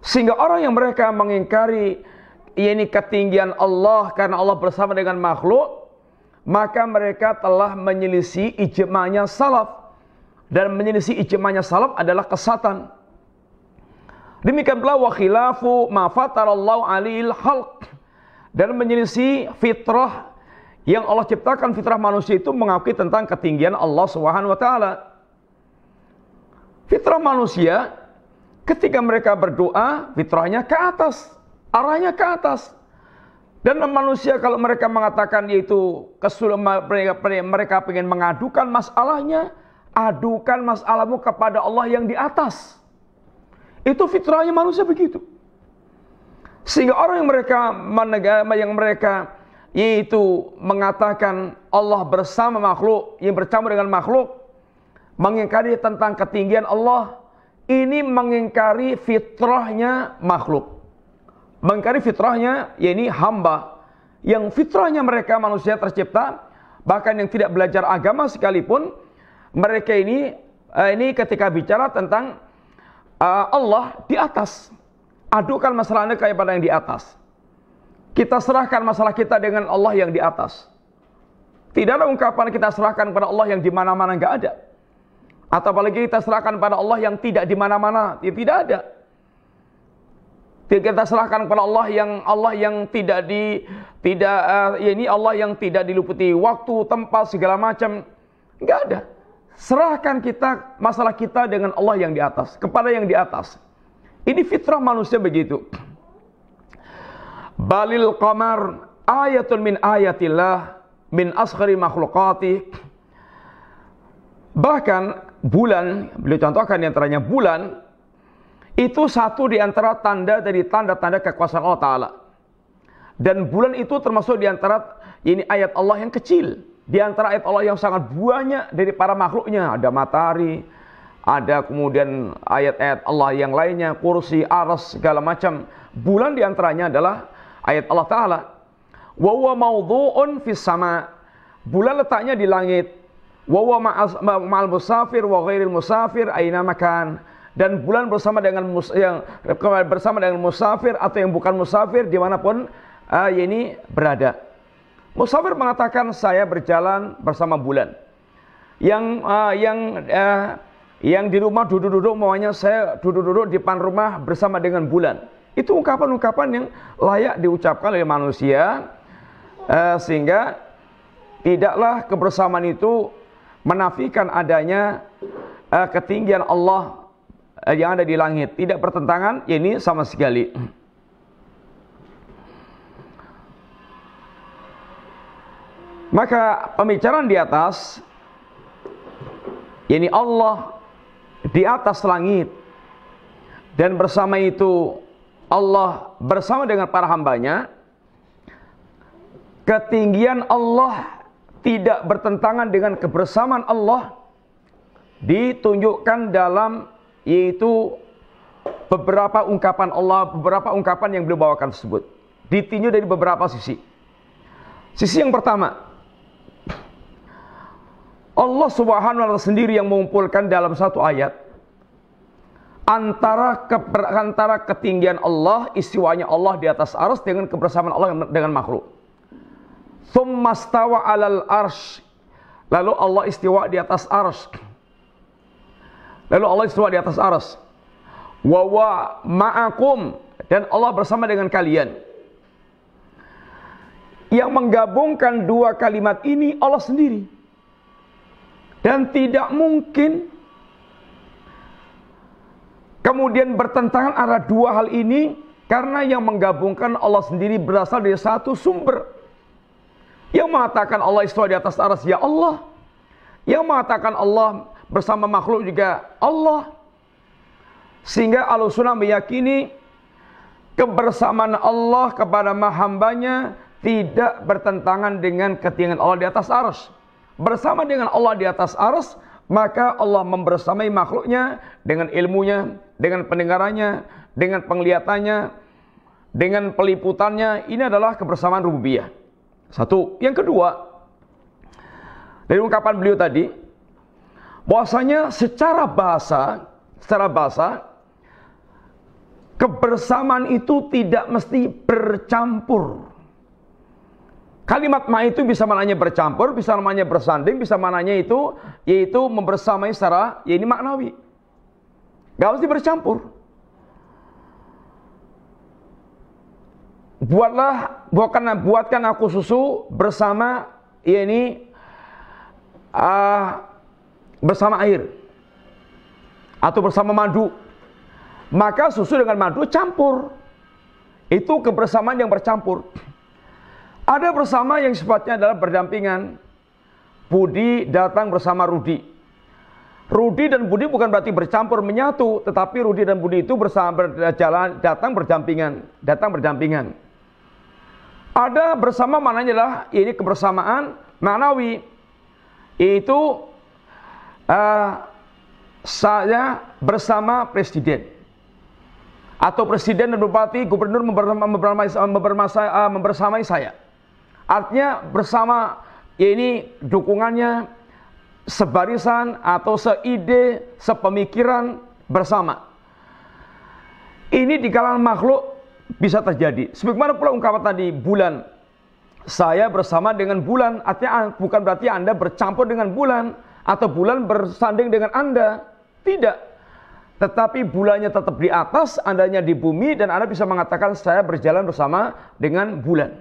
Sehingga orang yang mereka mengingkari ini ketinggian Allah karena Allah bersama dengan makhluk, maka mereka telah menyelisih ijma'nya salaf. Dan menyelisih ijma'nya salaf adalah kesatan. Demikian pula wa khilafu ma fatarallahu alil halq dan menyelisih fitrah yang Allah ciptakan fitrah manusia itu mengakui tentang ketinggian Allah Subhanahu wa taala. Fitrah manusia ketika mereka berdoa, fitrahnya ke atas, arahnya ke atas. Dan manusia kalau mereka mengatakan yaitu kesulitan mereka ingin mengadukan masalahnya, adukan masalahmu kepada Allah yang di atas. Itu fitrahnya manusia begitu. Sehingga orang yang mereka menegama yang mereka yaitu mengatakan Allah bersama makhluk, yang bercampur dengan makhluk, mengingkari tentang ketinggian Allah, ini mengingkari fitrahnya makhluk. Mengingkari fitrahnya, yakni hamba. Yang fitrahnya mereka manusia tercipta, bahkan yang tidak belajar agama sekalipun, mereka ini eh, ini ketika bicara tentang uh, Allah di atas. Adukan masalah Anda kepada yang di atas. Kita serahkan masalah kita dengan Allah yang di atas. Tidak ada ungkapan kita serahkan kepada Allah yang di mana-mana nggak ada. Atau apalagi kita serahkan pada Allah yang tidak di mana-mana, ya tidak ada. Kita serahkan kepada Allah yang Allah yang tidak di tidak eh, ya ini Allah yang tidak diluputi waktu, tempat, segala macam. nggak ada. Serahkan kita masalah kita dengan Allah yang di atas, kepada yang di atas. Ini fitrah manusia begitu. Balil qamar ayatun min ayatillah min asghari makhlukati. Bahkan bulan, beliau contohkan di antaranya bulan itu satu di antara tanda dari tanda-tanda kekuasaan Allah Ta'ala. Dan bulan itu termasuk di antara ini ayat Allah yang kecil. Di antara ayat Allah yang sangat banyak dari para makhluknya ada matahari, ada kemudian ayat-ayat Allah yang lainnya, kursi, aras, segala macam. Bulan di antaranya adalah ayat Allah Ta'ala. Wa huwa mawdu'un fis Bulan letaknya di langit. Wa ma'al musafir wa musafir aina makan. Dan bulan bersama dengan yang bersama dengan musafir atau yang bukan musafir dimanapun uh, ini berada. Musafir mengatakan saya berjalan bersama bulan. Yang uh, yang uh, yang di rumah duduk-duduk maunya saya duduk-duduk di depan rumah bersama dengan bulan. Itu ungkapan-ungkapan yang layak diucapkan oleh manusia uh, sehingga tidaklah kebersamaan itu menafikan adanya uh, ketinggian Allah yang ada di langit. Tidak bertentangan, ya ini sama sekali. Maka pembicaraan di atas yakni Allah di atas langit dan bersama itu Allah bersama dengan para hambanya ketinggian Allah tidak bertentangan dengan kebersamaan Allah ditunjukkan dalam yaitu beberapa ungkapan Allah, beberapa ungkapan yang beliau bawakan tersebut. Ditinjau dari beberapa sisi. Sisi yang pertama, Allah Subhanahu wa taala sendiri yang mengumpulkan dalam satu ayat antara ke, antara ketinggian Allah, istiwanya Allah di atas arus dengan kebersamaan Allah dengan makhluk. Tsummastawa 'alal arsh. Lalu Allah istiwa di atas arus Lalu Allah istiwa di atas arus Wa wa ma'akum dan Allah bersama dengan kalian. Yang menggabungkan dua kalimat ini Allah sendiri dan tidak mungkin kemudian bertentangan arah dua hal ini karena yang menggabungkan Allah sendiri berasal dari satu sumber. Yang mengatakan Allah istiwa di atas aras ya Allah. Yang mengatakan Allah bersama makhluk juga Allah. Sehingga Al-Sunnah meyakini kebersamaan Allah kepada hambanya tidak bertentangan dengan ketinggian Allah di atas aras bersama dengan Allah di atas ars, maka Allah membersamai makhluknya dengan ilmunya, dengan pendengarannya, dengan penglihatannya, dengan peliputannya. Ini adalah kebersamaan rububiyah. Satu. Yang kedua, dari ungkapan beliau tadi, bahwasanya secara bahasa, secara bahasa, kebersamaan itu tidak mesti bercampur Kalimat ma itu bisa mananya bercampur, bisa mananya bersanding, bisa mananya itu yaitu membersamai secara ya ini maknawi. Gak mesti bercampur. Buatlah bukan buatkan aku susu bersama ya ini uh, bersama air atau bersama madu. Maka susu dengan madu campur. Itu kebersamaan yang bercampur. Ada bersama yang sifatnya adalah berdampingan. Budi datang bersama Rudi. Rudi dan Budi bukan berarti bercampur menyatu, tetapi Rudi dan Budi itu bersama berjalan datang berdampingan, datang berdampingan. Ada bersama mananya lah ini kebersamaan manawi itu uh, saya bersama presiden atau presiden dan bupati gubernur membersamai, eh, membersamai saya Artinya bersama ya ini dukungannya sebarisan atau seide, sepemikiran bersama. Ini di kalangan makhluk bisa terjadi. Sebagaimana pula ungkapan tadi bulan saya bersama dengan bulan artinya bukan berarti Anda bercampur dengan bulan atau bulan bersanding dengan Anda. Tidak. Tetapi bulannya tetap di atas, Andanya di bumi dan Anda bisa mengatakan saya berjalan bersama dengan bulan.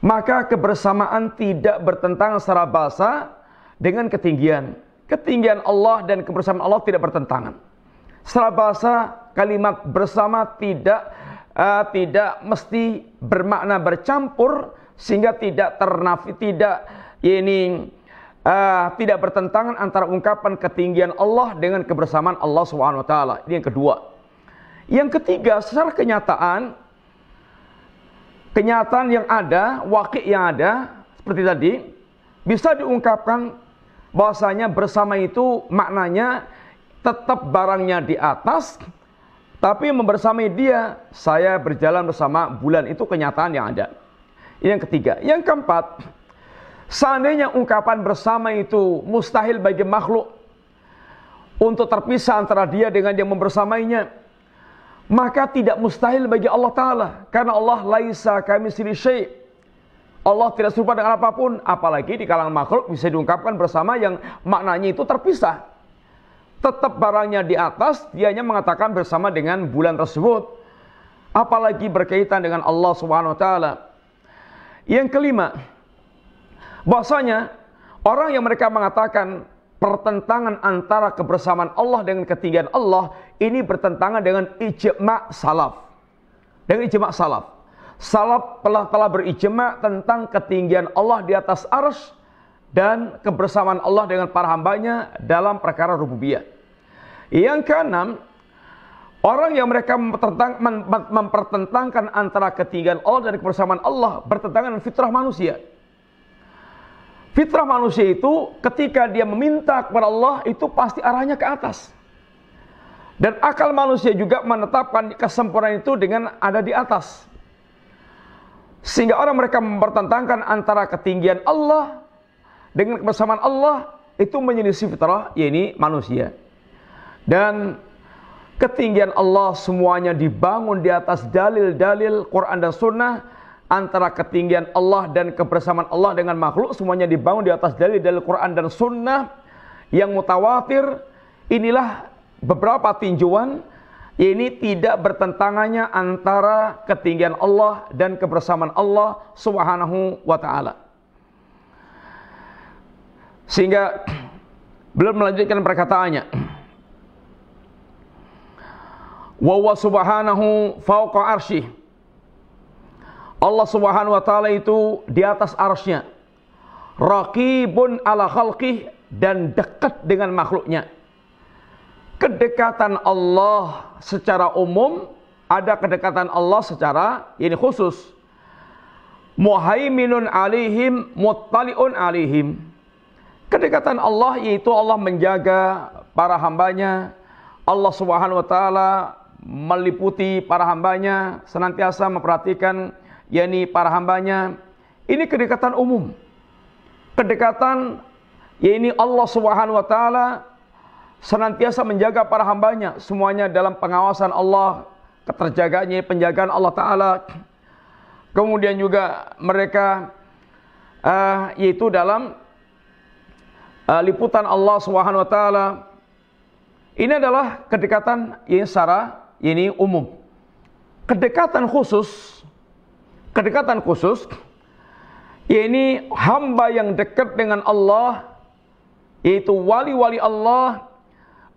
Maka kebersamaan tidak bertentangan secara bahasa dengan ketinggian. Ketinggian Allah dan kebersamaan Allah tidak bertentangan. Secara bahasa kalimat bersama tidak uh, tidak mesti bermakna bercampur sehingga tidak ternafi tidak ya ini uh, tidak bertentangan antara ungkapan ketinggian Allah dengan kebersamaan Allah swt. Ini yang kedua. Yang ketiga, secara kenyataan kenyataan yang ada, wakil yang ada, seperti tadi, bisa diungkapkan bahwasanya bersama itu maknanya tetap barangnya di atas, tapi membersamai dia, saya berjalan bersama bulan itu kenyataan yang ada. Yang ketiga, yang keempat, seandainya ungkapan bersama itu mustahil bagi makhluk untuk terpisah antara dia dengan yang membersamainya, maka tidak mustahil bagi Allah Ta'ala. Karena Allah laisa kami siri syai' Allah tidak serupa dengan apapun, apalagi di kalangan makhluk bisa diungkapkan bersama yang maknanya itu terpisah. Tetap barangnya di atas, dianya mengatakan bersama dengan bulan tersebut. Apalagi berkaitan dengan Allah Subhanahu taala. Yang kelima, bahasanya orang yang mereka mengatakan pertentangan antara kebersamaan Allah dengan ketinggian Allah ini bertentangan dengan ijma salaf. Dengan ijma salaf. Salaf telah telah berijma tentang ketinggian Allah di atas arsy dan kebersamaan Allah dengan para hambanya dalam perkara rububiyah. Yang keenam, orang yang mereka mempertentang, mempertentangkan antara ketinggian Allah dan kebersamaan Allah bertentangan dengan fitrah manusia. Fitrah manusia itu ketika dia meminta kepada Allah itu pasti arahnya ke atas. Dan akal manusia juga menetapkan kesempurnaan itu dengan ada di atas. Sehingga orang mereka mempertentangkan antara ketinggian Allah dengan kebersamaan Allah itu menyelisih fitrah, yaitu manusia. Dan ketinggian Allah semuanya dibangun di atas dalil-dalil Quran dan Sunnah antara ketinggian Allah dan kebersamaan Allah dengan makhluk semuanya dibangun di atas dalil dalil Quran dan Sunnah yang mutawatir inilah beberapa tinjauan ini tidak bertentangannya antara ketinggian Allah dan kebersamaan Allah Subhanahu wa taala. Sehingga belum melanjutkan perkataannya. Wa huwa subhanahu fawqa arsy. Allah Subhanahu wa taala itu di atas arsy-Nya. Raqibun ala khalqih dan dekat dengan makhluknya kedekatan Allah secara umum, ada kedekatan Allah secara ini khusus. Muhaiminun alihim, muttaliun alihim. Kedekatan Allah yaitu Allah menjaga para hambanya. Allah Subhanahu wa taala meliputi para hambanya, senantiasa memperhatikan yakni para hambanya. Ini kedekatan umum. Kedekatan yaitu Allah Subhanahu wa taala senantiasa menjaga para hambanya semuanya dalam pengawasan Allah keterjaganya penjagaan Allah Ta'ala kemudian juga mereka uh, yaitu dalam uh, liputan Allah Subhanahu Wa Ta'ala ini adalah kedekatan yang secara ini umum kedekatan khusus kedekatan khusus ini hamba yang dekat dengan Allah yaitu wali-wali Allah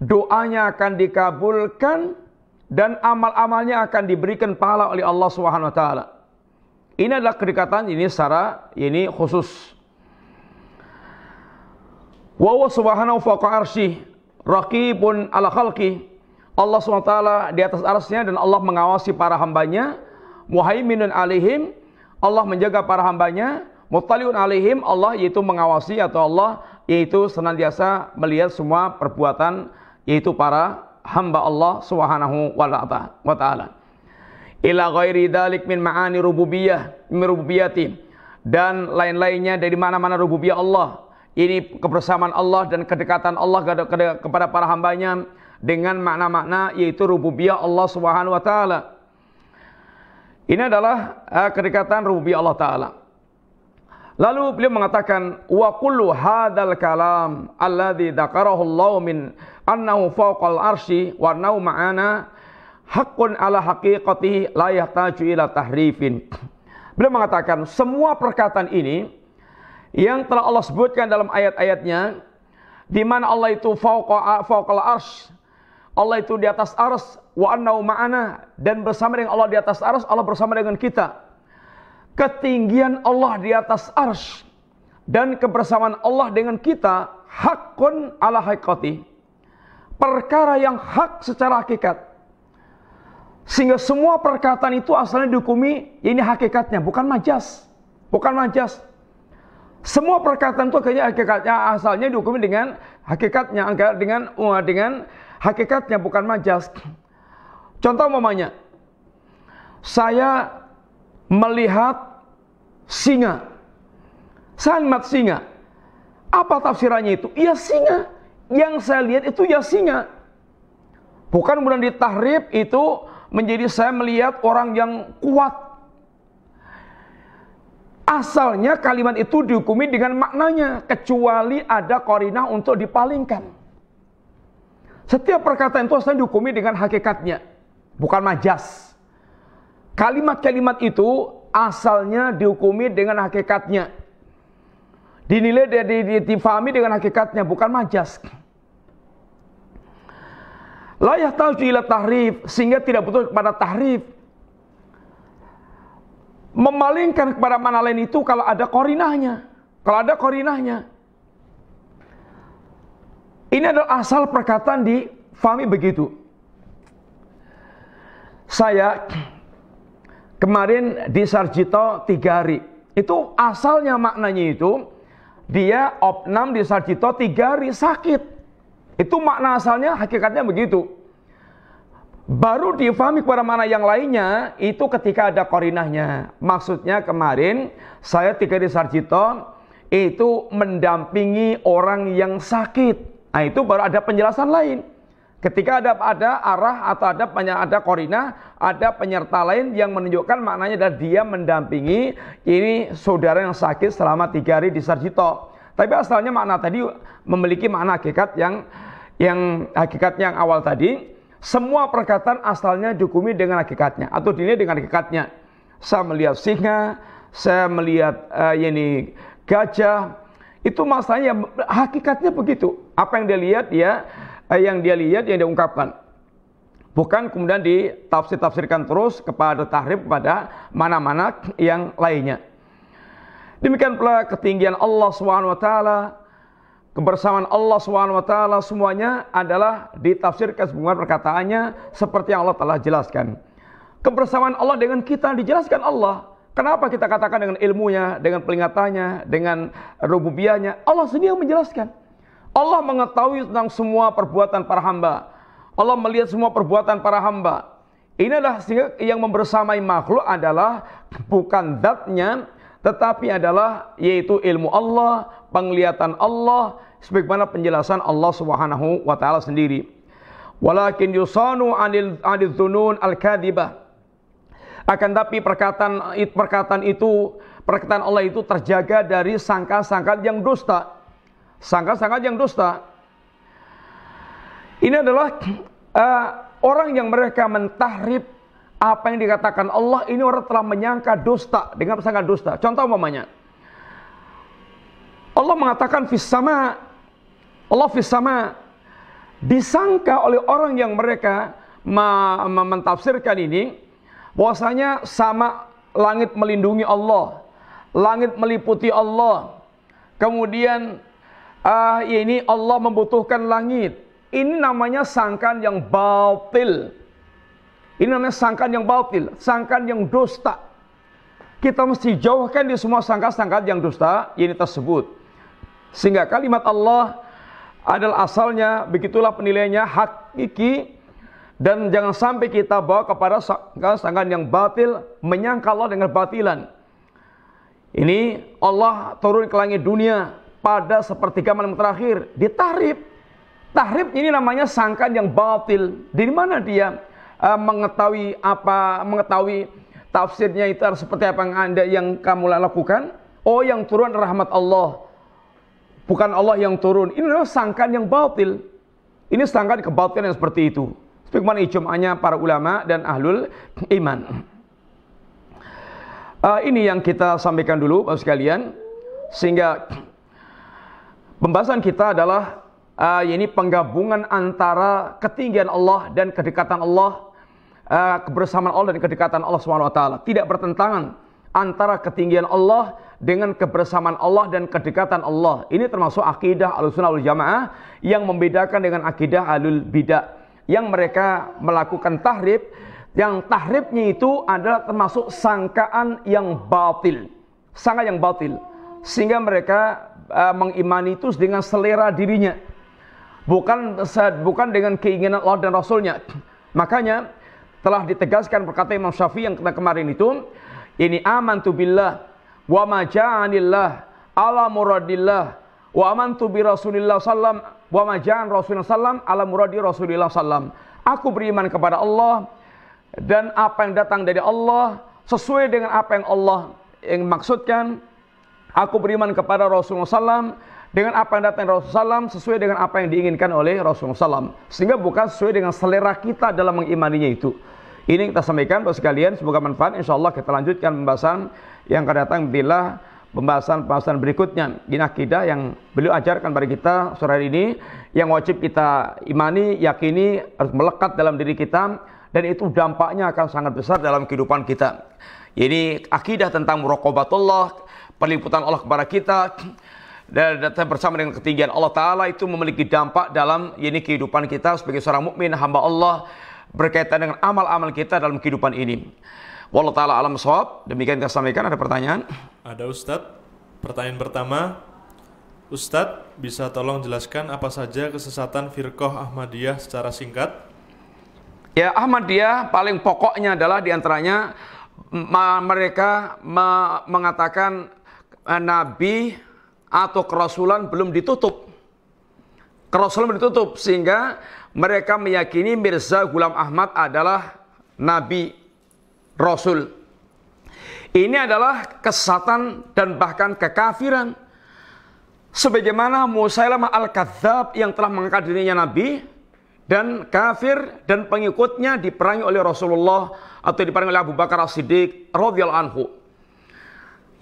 doanya akan dikabulkan dan amal-amalnya akan diberikan pahala oleh Allah Subhanahu wa taala. Ini adalah kedekatan ini secara ini khusus. Wa huwa subhanahu faqa arsyih raqibun ala khalqi. Allah SWT di atas arsnya dan Allah mengawasi para hambanya. Muhaiminun alihim Allah menjaga para hambanya. Muttaliun alihim Allah yaitu mengawasi atau Allah yaitu senantiasa melihat semua perbuatan yaitu para hamba Allah Subhanahu wa taala. Ila ghairi dalik min ma'ani rububiyah, min rububiyati dan lain-lainnya dari mana-mana rububiyah Allah. Ini kebersamaan Allah dan kedekatan Allah kepada para hambanya dengan makna-makna yaitu rububiyah Allah Subhanahu wa taala. Ini adalah uh, kedekatan rububiyah Allah taala. Lalu beliau mengatakan wa kullu hadzal kalam alladzi dzakarahu Allah min annahu fawqal arsy wa nau ma'ana haqqun ala haqiqati la yahtaju ila tahrifin. Beliau mengatakan semua perkataan ini yang telah Allah sebutkan dalam ayat-ayatnya di mana Allah itu fawqa fawqal arsy Allah itu di atas ars wa annau ma'ana dan bersama dengan Allah di atas ars Allah bersama dengan kita ketinggian Allah di atas ars dan kebersamaan Allah dengan kita hakun ala haqiqati perkara yang hak secara hakikat. Sehingga semua perkataan itu asalnya dihukumi ya ini hakikatnya, bukan majas. Bukan majas. Semua perkataan itu kayaknya hakikatnya asalnya dihukumi dengan hakikatnya, dengan uh, dengan hakikatnya bukan majas. Contoh mamanya, saya melihat singa. Saya melihat singa. Apa tafsirannya itu? Iya singa yang saya lihat itu yasinya. Bukan kemudian ditahrib itu menjadi saya melihat orang yang kuat. Asalnya kalimat itu dihukumi dengan maknanya. Kecuali ada korina untuk dipalingkan. Setiap perkataan itu asalnya dihukumi dengan hakikatnya. Bukan majas. Kalimat-kalimat itu asalnya dihukumi dengan hakikatnya dinilai dari difahami dengan hakikatnya bukan majas. layak tahu ila tahrif sehingga tidak butuh kepada tahrif. Memalingkan kepada mana lain itu kalau ada korinahnya. Kalau ada korinahnya. Ini adalah asal perkataan di Fahmi begitu. Saya kemarin di Sarjito tiga hari. Itu asalnya maknanya itu dia opnam di Sarjito tiga hari sakit. Itu makna asalnya hakikatnya begitu. Baru difahami kepada mana yang lainnya itu ketika ada korinahnya. Maksudnya kemarin saya tiga di Sarjito itu mendampingi orang yang sakit. Nah itu baru ada penjelasan lain. Ketika ada ada arah atau ada banyak ada korina, ada penyerta lain yang menunjukkan maknanya adalah dia mendampingi ini saudara yang sakit selama tiga hari di Sarjito. Tapi asalnya makna tadi memiliki makna hakikat yang yang hakikat yang awal tadi. Semua perkataan asalnya dihukumi dengan hakikatnya atau dinilai dengan hakikatnya. Saya melihat singa, saya melihat uh, ini gajah. Itu masalahnya hakikatnya begitu. Apa yang dia lihat ya Eh, yang dia lihat, yang dia ungkapkan. Bukan kemudian ditafsir-tafsirkan terus kepada tahrib pada mana-mana yang lainnya. Demikian pula ketinggian Allah Swt, kebersamaan Allah Swt semuanya adalah ditafsirkan sebuah perkataannya seperti yang Allah telah jelaskan. Kebersamaan Allah dengan kita dijelaskan Allah. Kenapa kita katakan dengan ilmunya, dengan peringatannya, dengan rububianya? Allah sendiri yang menjelaskan. Allah mengetahui tentang semua perbuatan para hamba. Allah melihat semua perbuatan para hamba. Ini adalah sehingga yang membersamai makhluk adalah bukan zatnya, tetapi adalah yaitu ilmu Allah, penglihatan Allah, sebagaimana penjelasan Allah Subhanahu wa taala sendiri. Walakin yusanu anil adzunun al -kadibah. Akan tapi perkataan perkataan itu perkataan Allah itu terjaga dari sangka-sangka yang dusta sangka-sangka yang dusta. Ini adalah uh, orang yang mereka mentahrib apa yang dikatakan Allah ini orang telah menyangka dusta dengan sangka dusta. Contoh umpamanya. Allah mengatakan fis sama Allah fis sama disangka oleh orang yang mereka mentafsirkan ini bahwasanya sama langit melindungi Allah, langit meliputi Allah. Kemudian Ah, ini Allah membutuhkan langit. Ini namanya sangkan yang batil. Ini namanya sangkan yang batil, sangkan yang dusta. Kita mesti jauhkan di semua sangka sangka yang dusta ini tersebut. Sehingga kalimat Allah adalah asalnya, begitulah penilaiannya hakiki dan jangan sampai kita bawa kepada sangka-sangka yang batil menyangka Allah dengan batilan. Ini Allah turun ke langit dunia pada sepertiga malam terakhir. ditarif, Tahrib ini namanya sangkaan yang batil. Di mana dia uh, mengetahui apa, mengetahui tafsirnya itu harus seperti apa yang Anda yang kamu lakukan? Oh, yang turun rahmat Allah. Bukan Allah yang turun. Ini adalah sangkaan yang batil. Ini sangkaan kebatilan yang seperti itu. Sebagaimana ijma'nya para ulama dan ahlul iman. Uh, ini yang kita sampaikan dulu, Bapak sekalian, sehingga Pembahasan kita adalah uh, ini penggabungan antara ketinggian Allah dan kedekatan Allah, uh, kebersamaan Allah dan kedekatan Allah SWT. taala. Tidak bertentangan antara ketinggian Allah dengan kebersamaan Allah dan kedekatan Allah. Ini termasuk akidah al-sunnah wal Jamaah yang membedakan dengan akidah alul Bidah yang mereka melakukan tahrib yang tahribnya itu adalah termasuk sangkaan yang batil. Sangka yang batil. Sehingga mereka uh, mengimani itu dengan selera dirinya. Bukan bukan dengan keinginan Allah dan Rasulnya. Makanya telah ditegaskan perkataan Imam Syafi'i yang kita kemarin itu, ini aman tu billah wa ma ja'anillah ala muradillah wa aman tu bi Rasulillah sallam wa majaan ja'an Rasulillah sallam ala muradi Rasulillah sallam. Aku beriman kepada Allah dan apa yang datang dari Allah sesuai dengan apa yang Allah yang maksudkan Aku beriman kepada Rasulullah SAW dengan apa yang datang Rasulullah SAW sesuai dengan apa yang diinginkan oleh Rasulullah SAW. Sehingga bukan sesuai dengan selera kita dalam mengimaninya itu. Ini kita sampaikan buat sekalian, semoga manfaat. Insya Allah kita lanjutkan pembahasan yang akan datang. Bila pembahasan-pembahasan berikutnya ini akidah yang beliau ajarkan pada kita sore hari ini yang wajib kita imani, yakini, harus melekat dalam diri kita dan itu dampaknya akan sangat besar dalam kehidupan kita. Ini akidah tentang muraqabatullah, Peliputan Allah kepada kita dan datang bersama dengan ketinggian Allah Ta'ala itu memiliki dampak dalam ini kehidupan kita sebagai seorang mukmin hamba Allah berkaitan dengan amal-amal kita dalam kehidupan ini. Wallah ta'ala alam Demikian kita sampaikan. Ada pertanyaan? Ada Ustadz. Pertanyaan pertama. Ustadz, bisa tolong jelaskan apa saja kesesatan Firkoh Ahmadiyah secara singkat? Ya, Ahmadiyah paling pokoknya adalah diantaranya mereka mengatakan Eh, nabi atau kerasulan belum ditutup. Kerasulan belum ditutup sehingga mereka meyakini Mirza Gulam Ahmad adalah nabi rasul. Ini adalah kesatan dan bahkan kekafiran. Sebagaimana Musailamah Al-Kadzab yang telah mengangkat dirinya nabi dan kafir dan pengikutnya diperangi oleh Rasulullah atau diperangi oleh Abu Bakar As-Siddiq radhiyallahu anhu.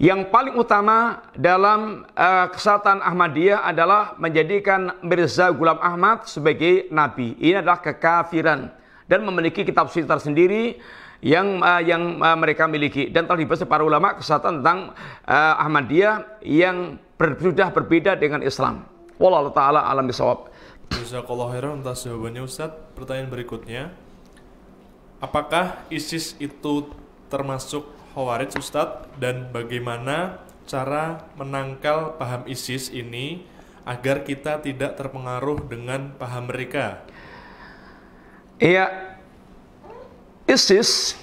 Yang paling utama dalam uh, kesatuan Ahmadiyah adalah menjadikan Mirza Gulam Ahmad sebagai nabi. Ini adalah kekafiran dan memiliki kitab suci tersendiri yang uh, yang uh, mereka miliki dan terlibat para ulama kesatuan tentang uh, Ahmadiyah yang ber, sudah berbeda dengan Islam. Wallahu taala alam bisawab. khairan atas jawabannya Ustaz. Pertanyaan berikutnya, apakah ISIS itu termasuk Khawarij Ustadz dan bagaimana cara menangkal paham ISIS ini agar kita tidak terpengaruh dengan paham mereka? Iya, ISIS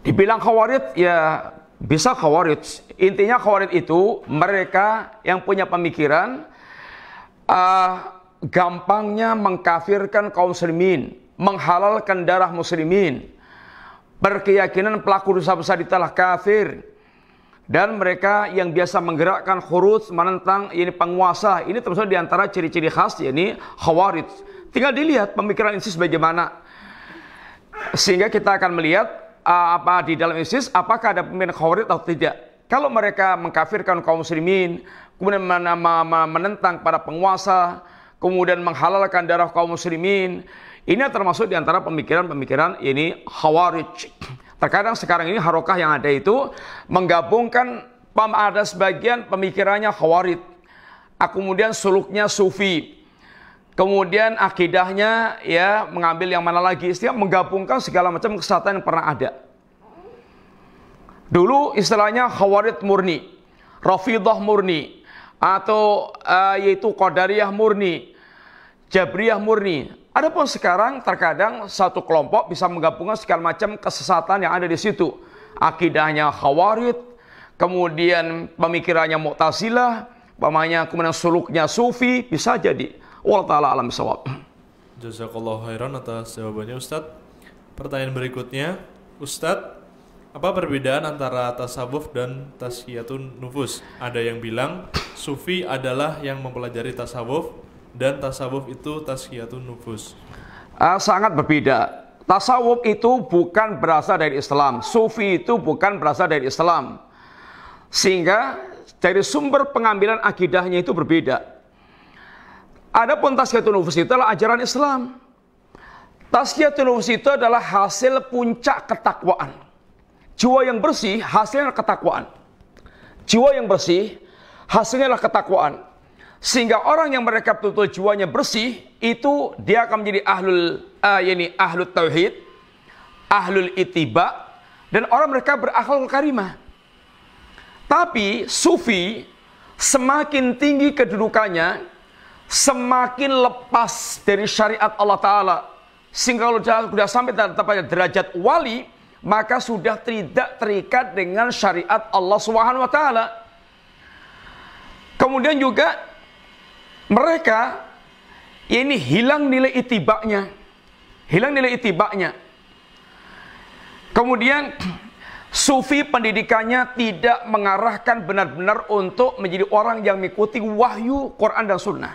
dibilang Khawarij ya bisa Khawarij. Intinya Khawarij itu mereka yang punya pemikiran uh, gampangnya mengkafirkan kaum muslimin, menghalalkan darah muslimin, berkeyakinan pelaku dosa besar di telah kafir. Dan mereka yang biasa menggerakkan huruf menentang ini penguasa. Ini termasuk antara ciri-ciri khas yakni khawarij. Tinggal dilihat pemikiran ISIS bagaimana. Sehingga kita akan melihat uh, apa di dalam ISIS apakah ada pemimpin khawarij atau tidak. Kalau mereka mengkafirkan kaum muslimin, kemudian menentang para penguasa, kemudian menghalalkan darah kaum muslimin, ini termasuk di antara pemikiran-pemikiran ini Khawarij. Terkadang sekarang ini harokah yang ada itu menggabungkan ada sebagian pemikirannya Khawarij. Kemudian suluknya Sufi. Kemudian akidahnya ya mengambil yang mana lagi. Setiap menggabungkan segala macam kesatuan yang pernah ada. Dulu istilahnya Khawarij murni. Rafidah murni. Atau uh, yaitu Qadariyah murni. Jabriyah murni Adapun sekarang terkadang satu kelompok bisa menggabungkan segala macam kesesatan yang ada di situ. Akidahnya khawarid, kemudian pemikirannya mu'tazilah, pemahamannya kemudian suluknya sufi, bisa jadi. Wallah ta'ala alam sawab. Jazakallah khairan atas jawabannya Ustadz. Pertanyaan berikutnya, Ustadz, apa perbedaan antara tasawuf dan tasyiatun nufus? Ada yang bilang sufi adalah yang mempelajari tasawuf, dan tasawuf itu tazkiyatun nufus? Uh, sangat berbeda. Tasawuf itu bukan berasal dari Islam. Sufi itu bukan berasal dari Islam. Sehingga dari sumber pengambilan akidahnya itu berbeda. Adapun tazkiyatun nufus itu adalah ajaran Islam. Tazkiyatun nufus itu adalah hasil puncak ketakwaan. Jiwa yang bersih hasilnya ketakwaan. Jiwa yang bersih hasilnya adalah ketakwaan. Sehingga orang yang mereka betul-betul jiwanya bersih itu dia akan menjadi ahlul uh, yakni ahlul tauhid, ahlul itiba dan orang mereka berakhlak karimah. Tapi sufi semakin tinggi kedudukannya, semakin lepas dari syariat Allah Ta'ala. Sehingga kalau sudah sampai pada derajat wali, maka sudah tidak terikat dengan syariat Allah Subhanahu wa taala. Kemudian juga mereka ya ini hilang nilai itibaknya. Hilang nilai itibaknya. Kemudian sufi pendidikannya tidak mengarahkan benar-benar untuk menjadi orang yang mengikuti wahyu Quran dan sunnah.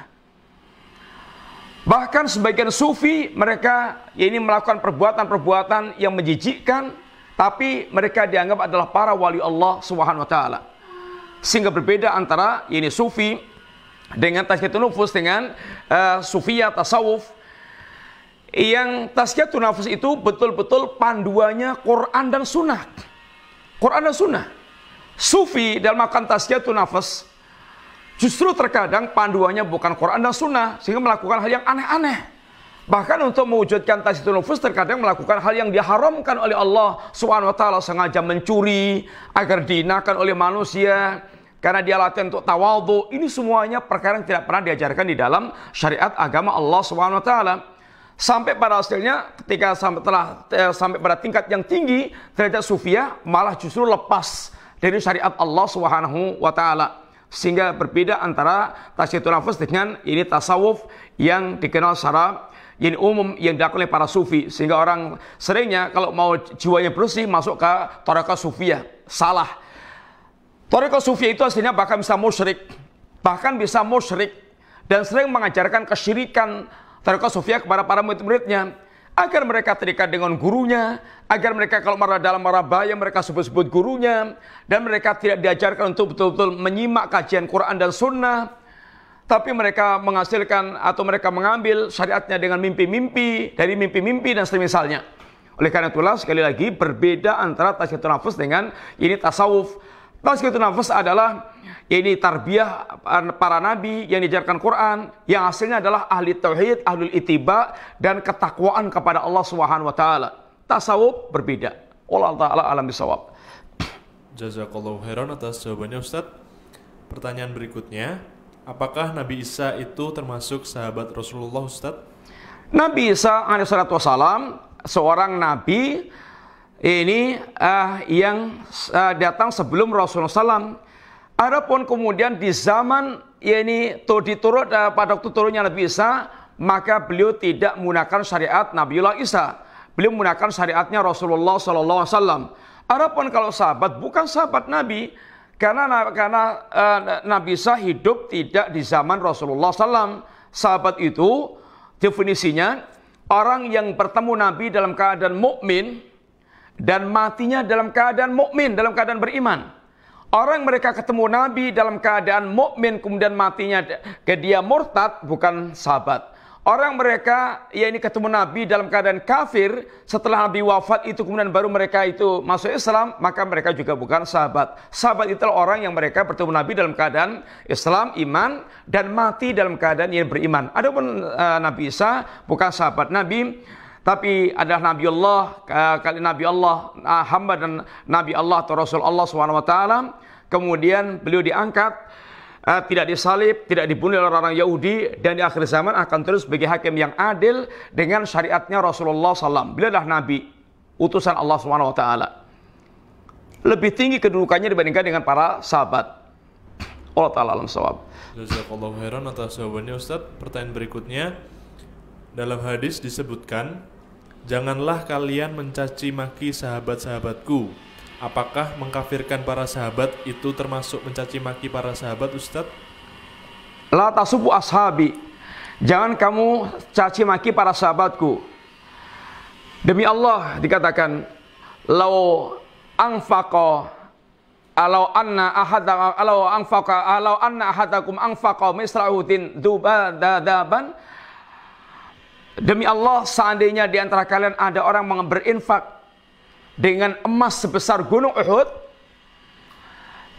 Bahkan sebagian sufi mereka ya ini melakukan perbuatan-perbuatan yang menjijikkan tapi mereka dianggap adalah para wali Allah Subhanahu wa taala. Sehingga berbeda antara ya ini sufi dengan tazkiyatun nufus dengan uh, eh, sufia tasawuf yang tazkiyatun nufus itu betul-betul panduannya Quran dan sunnah. Quran dan sunnah. Sufi dalam makan tazkiyatun nafas justru terkadang panduannya bukan Quran dan sunnah sehingga melakukan hal yang aneh-aneh. Bahkan untuk mewujudkan tasyitul nufus terkadang melakukan hal yang diharamkan oleh Allah Subhanahu wa taala sengaja mencuri agar dinakan oleh manusia, karena dia latihan untuk tawadhu. Ini semuanya perkara yang tidak pernah diajarkan di dalam syariat agama Allah Subhanahu wa taala. Sampai pada hasilnya ketika sampai telah eh, sampai pada tingkat yang tinggi, derajat sufia malah justru lepas dari syariat Allah Subhanahu wa taala sehingga berbeda antara tasyitul nafas dengan ini tasawuf yang dikenal secara yang umum yang dilakukan oleh para sufi sehingga orang seringnya kalau mau jiwanya bersih masuk ke tarekat sufia salah Toriko Sufi itu aslinya bahkan bisa musyrik. Bahkan bisa musyrik. Dan sering mengajarkan kesyirikan Toriko Sufi kepada para murid-muridnya. Agar mereka terikat dengan gurunya. Agar mereka kalau marah dalam marah bahaya mereka sebut-sebut gurunya. Dan mereka tidak diajarkan untuk betul-betul menyimak kajian Quran dan Sunnah. Tapi mereka menghasilkan atau mereka mengambil syariatnya dengan mimpi-mimpi. Dari mimpi-mimpi dan semisalnya. Oleh karena itulah sekali lagi berbeda antara tasyatul nafas dengan ini tasawuf. Tazkiyatun nafas adalah ya ini tarbiyah para nabi yang diajarkan Quran yang hasilnya adalah ahli tauhid, ahlul itiba dan ketakwaan kepada Allah Subhanahu wa taala. Tasawuf berbeda. Allah taala alam bisawab. Jazakallahu khairan atas jawabannya Ustaz. Pertanyaan berikutnya, apakah Nabi Isa itu termasuk sahabat Rasulullah Ustaz? Nabi Isa alaihi seorang nabi ini uh, yang uh, datang sebelum Rasulullah SAW. Adapun kemudian di zaman ini todi turut uh, pada waktu turunnya Nabi Isa, maka beliau tidak menggunakan syariat Nabiullah Isa. Beliau menggunakan syariatnya Rasulullah SAW. Adapun kalau sahabat bukan sahabat Nabi, karena karena uh, Nabi Isa hidup tidak di zaman Rasulullah SAW. Sahabat itu definisinya orang yang bertemu Nabi dalam keadaan mukmin dan matinya dalam keadaan mukmin, dalam keadaan beriman. Orang mereka ketemu Nabi dalam keadaan mukmin kemudian matinya ke dia murtad bukan sahabat. Orang mereka ya ini ketemu Nabi dalam keadaan kafir setelah Nabi wafat itu kemudian baru mereka itu masuk Islam maka mereka juga bukan sahabat. Sahabat itu orang yang mereka bertemu Nabi dalam keadaan Islam, iman dan mati dalam keadaan yang beriman. Adapun uh, Nabi Isa bukan sahabat Nabi tapi adalah Nabi Allah kali Nabi Allah ah, hamba dan Nabi Allah atau Rasul Allah swt kemudian beliau diangkat ah, tidak disalib, tidak dibunuh oleh orang Yahudi dan di akhir zaman akan terus sebagai hakim yang adil dengan syariatnya Rasulullah SAW. Beliau adalah Nabi, utusan Allah swt. Lebih tinggi kedudukannya dibandingkan dengan para sahabat. Allah Taala alam sawab. Jazakallahu khairan atas jawabannya Ustaz. Pertanyaan berikutnya dalam hadis disebutkan Janganlah kalian mencaci maki sahabat-sahabatku. Apakah mengkafirkan para sahabat itu termasuk mencaci maki para sahabat, Ustadz? La tasubu ashabi. Jangan kamu caci maki para sahabatku. Demi Allah dikatakan, "Lau anfaqa alau anna ahadakum alau anfaqa alau anna ahadakum anfaqa misra udin Demi Allah, seandainya di antara kalian ada orang yang berinfak dengan emas sebesar gunung Uhud,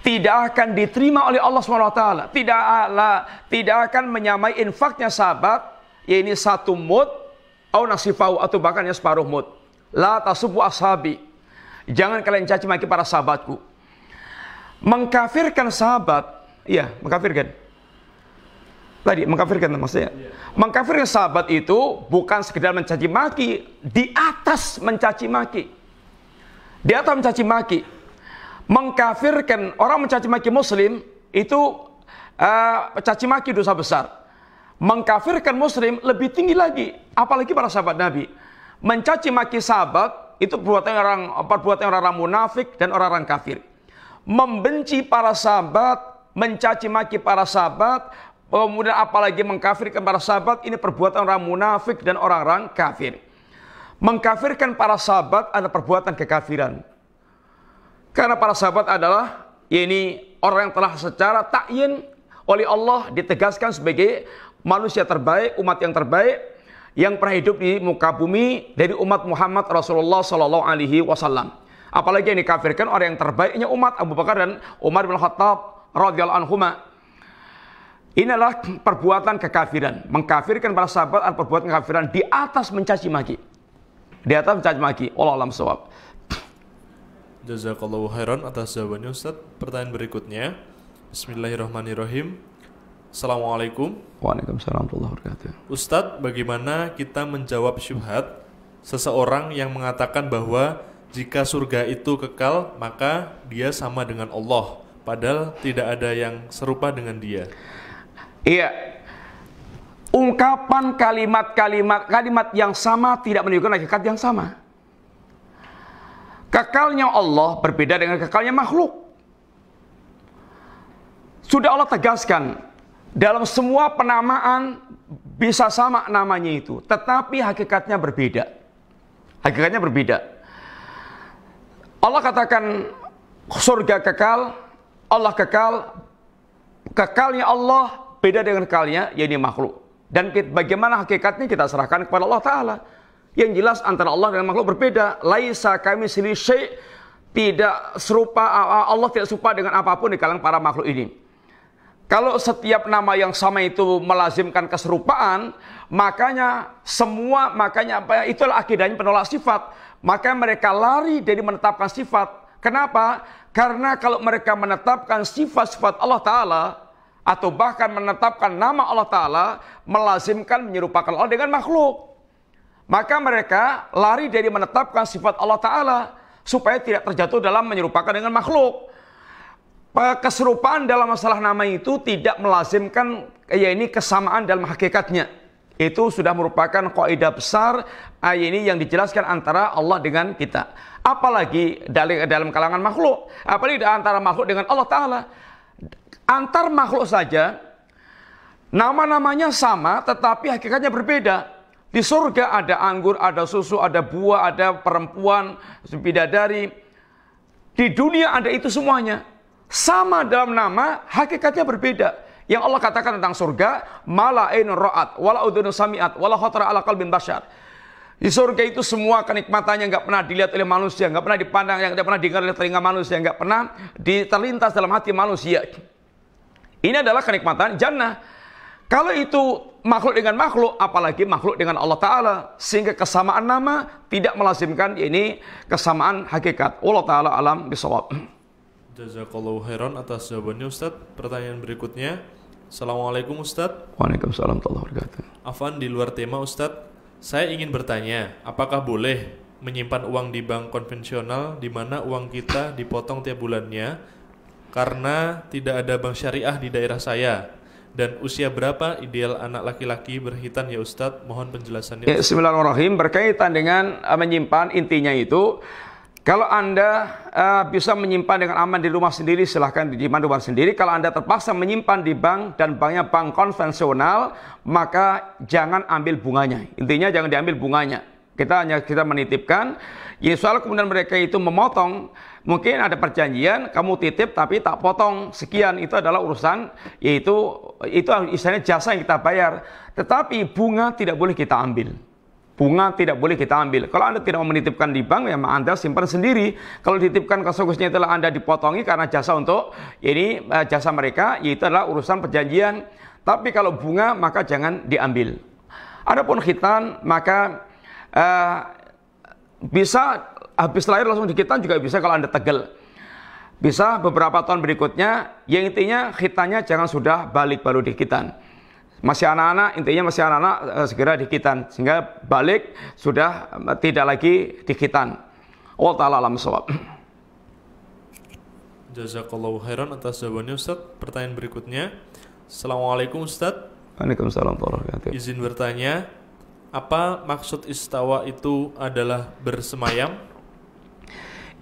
tidak akan diterima oleh Allah SWT. Tidak, ala, tidak akan menyamai infaknya sahabat, yaitu satu mud, atau nasifau, atau bahkan yang separuh mud. La tasubu ashabi. Jangan kalian caci maki para sahabatku. Mengkafirkan sahabat, iya, mengkafirkan tadi mengkafirkan maksudnya. Mengkafirkan sahabat itu bukan sekedar mencaci maki, di atas mencaci maki. Di atas mencaci maki. Mengkafirkan orang mencaci maki muslim itu uh, mencaci maki dosa besar. Mengkafirkan muslim lebih tinggi lagi, apalagi para sahabat Nabi. Mencaci maki sahabat itu perbuatan orang perbuatan orang-orang munafik dan orang-orang kafir. Membenci para sahabat mencaci maki para sahabat Oh, kemudian apalagi mengkafirkan para sahabat ini perbuatan orang munafik dan orang-orang kafir. Mengkafirkan para sahabat adalah perbuatan kekafiran. Karena para sahabat adalah ya ini orang yang telah secara takyin oleh Allah ditegaskan sebagai manusia terbaik, umat yang terbaik yang pernah hidup di muka bumi dari umat Muhammad Rasulullah Shallallahu Alaihi Wasallam. Apalagi yang dikafirkan orang yang terbaiknya umat Abu Bakar dan Umar bin Khattab radhiyallahu anhuma Inilah perbuatan kekafiran, mengkafirkan para sahabat adalah perbuatan kekafiran di atas mencaci maki. Di atas mencaci maki, Allah alam sawab. Jazakallahu khairan atas jawabannya Ustaz. Pertanyaan berikutnya. Bismillahirrahmanirrahim. Assalamualaikum. Waalaikumsalam warahmatullahi wabarakatuh. Ustadz, bagaimana kita menjawab syubhat seseorang yang mengatakan bahwa jika surga itu kekal, maka dia sama dengan Allah, padahal tidak ada yang serupa dengan dia. Iya. Ungkapan kalimat-kalimat kalimat yang sama tidak menunjukkan hakikat yang sama. Kekalnya Allah berbeda dengan kekalnya makhluk. Sudah Allah tegaskan dalam semua penamaan bisa sama namanya itu, tetapi hakikatnya berbeda. Hakikatnya berbeda. Allah katakan surga kekal, Allah kekal, kekalnya Allah beda dengan kalian ya ini makhluk. Dan bagaimana hakikatnya kita serahkan kepada Allah Ta'ala. Yang jelas antara Allah dengan makhluk berbeda. Laisa kami sini syai' tidak serupa, Allah tidak serupa dengan apapun di kalangan para makhluk ini. Kalau setiap nama yang sama itu melazimkan keserupaan, makanya semua, makanya apa ya, itulah akidahnya penolak sifat. Maka mereka lari dari menetapkan sifat. Kenapa? Karena kalau mereka menetapkan sifat-sifat Allah Ta'ala, atau bahkan menetapkan nama Allah Ta'ala melazimkan menyerupakan Allah dengan makhluk. Maka mereka lari dari menetapkan sifat Allah Ta'ala supaya tidak terjatuh dalam menyerupakan dengan makhluk. Keserupaan dalam masalah nama itu tidak melazimkan ya ini kesamaan dalam hakikatnya. Itu sudah merupakan kaidah besar ayat ini yang dijelaskan antara Allah dengan kita. Apalagi dalam kalangan makhluk, apalagi antara makhluk dengan Allah Ta'ala. Antar makhluk saja nama-namanya sama tetapi hakikatnya berbeda. Di surga ada anggur, ada susu, ada buah, ada perempuan, bidadari. Di dunia ada itu semuanya. Sama dalam nama, hakikatnya berbeda. Yang Allah katakan tentang surga, mala ra'at, wala udhunu sami'at, wala khotra ala qalbin bashar. Di surga itu semua kenikmatannya nggak pernah dilihat oleh manusia, nggak pernah dipandang, nggak pernah dengar oleh telinga manusia, nggak pernah diterlintas dalam hati manusia. Ini adalah kenikmatan jannah. Kalau itu makhluk dengan makhluk, apalagi makhluk dengan Allah Ta'ala. Sehingga kesamaan nama tidak melazimkan ini kesamaan hakikat. Allah Ta'ala alam bisawab. Jazakallahu khairan atas jawabannya Ustaz. Pertanyaan berikutnya. Assalamualaikum Ustaz. Waalaikumsalam warahmatullahi Afan di luar tema Ustaz. Saya ingin bertanya, apakah boleh menyimpan uang di bank konvensional di mana uang kita dipotong tiap bulannya karena tidak ada bank syariah di daerah saya. Dan usia berapa ideal anak laki-laki berhitan ya Ustadz? Mohon penjelasannya. Ya, Bismillahirrahmanirrahim. Berkaitan dengan uh, menyimpan intinya itu, kalau Anda uh, bisa menyimpan dengan aman di rumah sendiri, silahkan disimpan di rumah sendiri. Kalau Anda terpaksa menyimpan di bank dan banknya bank konvensional, maka jangan ambil bunganya. Intinya jangan diambil bunganya. Kita hanya kita menitipkan Ya soal kemudian mereka itu memotong, mungkin ada perjanjian kamu titip tapi tak potong sekian itu adalah urusan yaitu itu istilahnya jasa yang kita bayar. Tetapi bunga tidak boleh kita ambil. Bunga tidak boleh kita ambil. Kalau Anda tidak mau menitipkan di bank, ya Anda simpan sendiri. Kalau dititipkan ke sekursnya itulah Anda dipotongi karena jasa untuk ini eh, jasa mereka, yaitu adalah urusan perjanjian. Tapi kalau bunga maka jangan diambil. Adapun khitan maka uh, bisa habis lahir langsung dikitan juga bisa kalau Anda tegel. Bisa beberapa tahun berikutnya, yang intinya khitannya jangan sudah balik baru dikitan. Masih anak-anak, intinya masih anak-anak eh, segera segera dikitan. Sehingga balik sudah eh, tidak lagi dikitan. Allah Ta'ala alam soal. Jazakallahu khairan atas jawabannya Ustaz. Pertanyaan berikutnya. Assalamualaikum Ustaz. Waalaikumsalam warahmatullahi wabarakatuh. Izin bertanya, apa maksud istawa itu adalah bersemayam?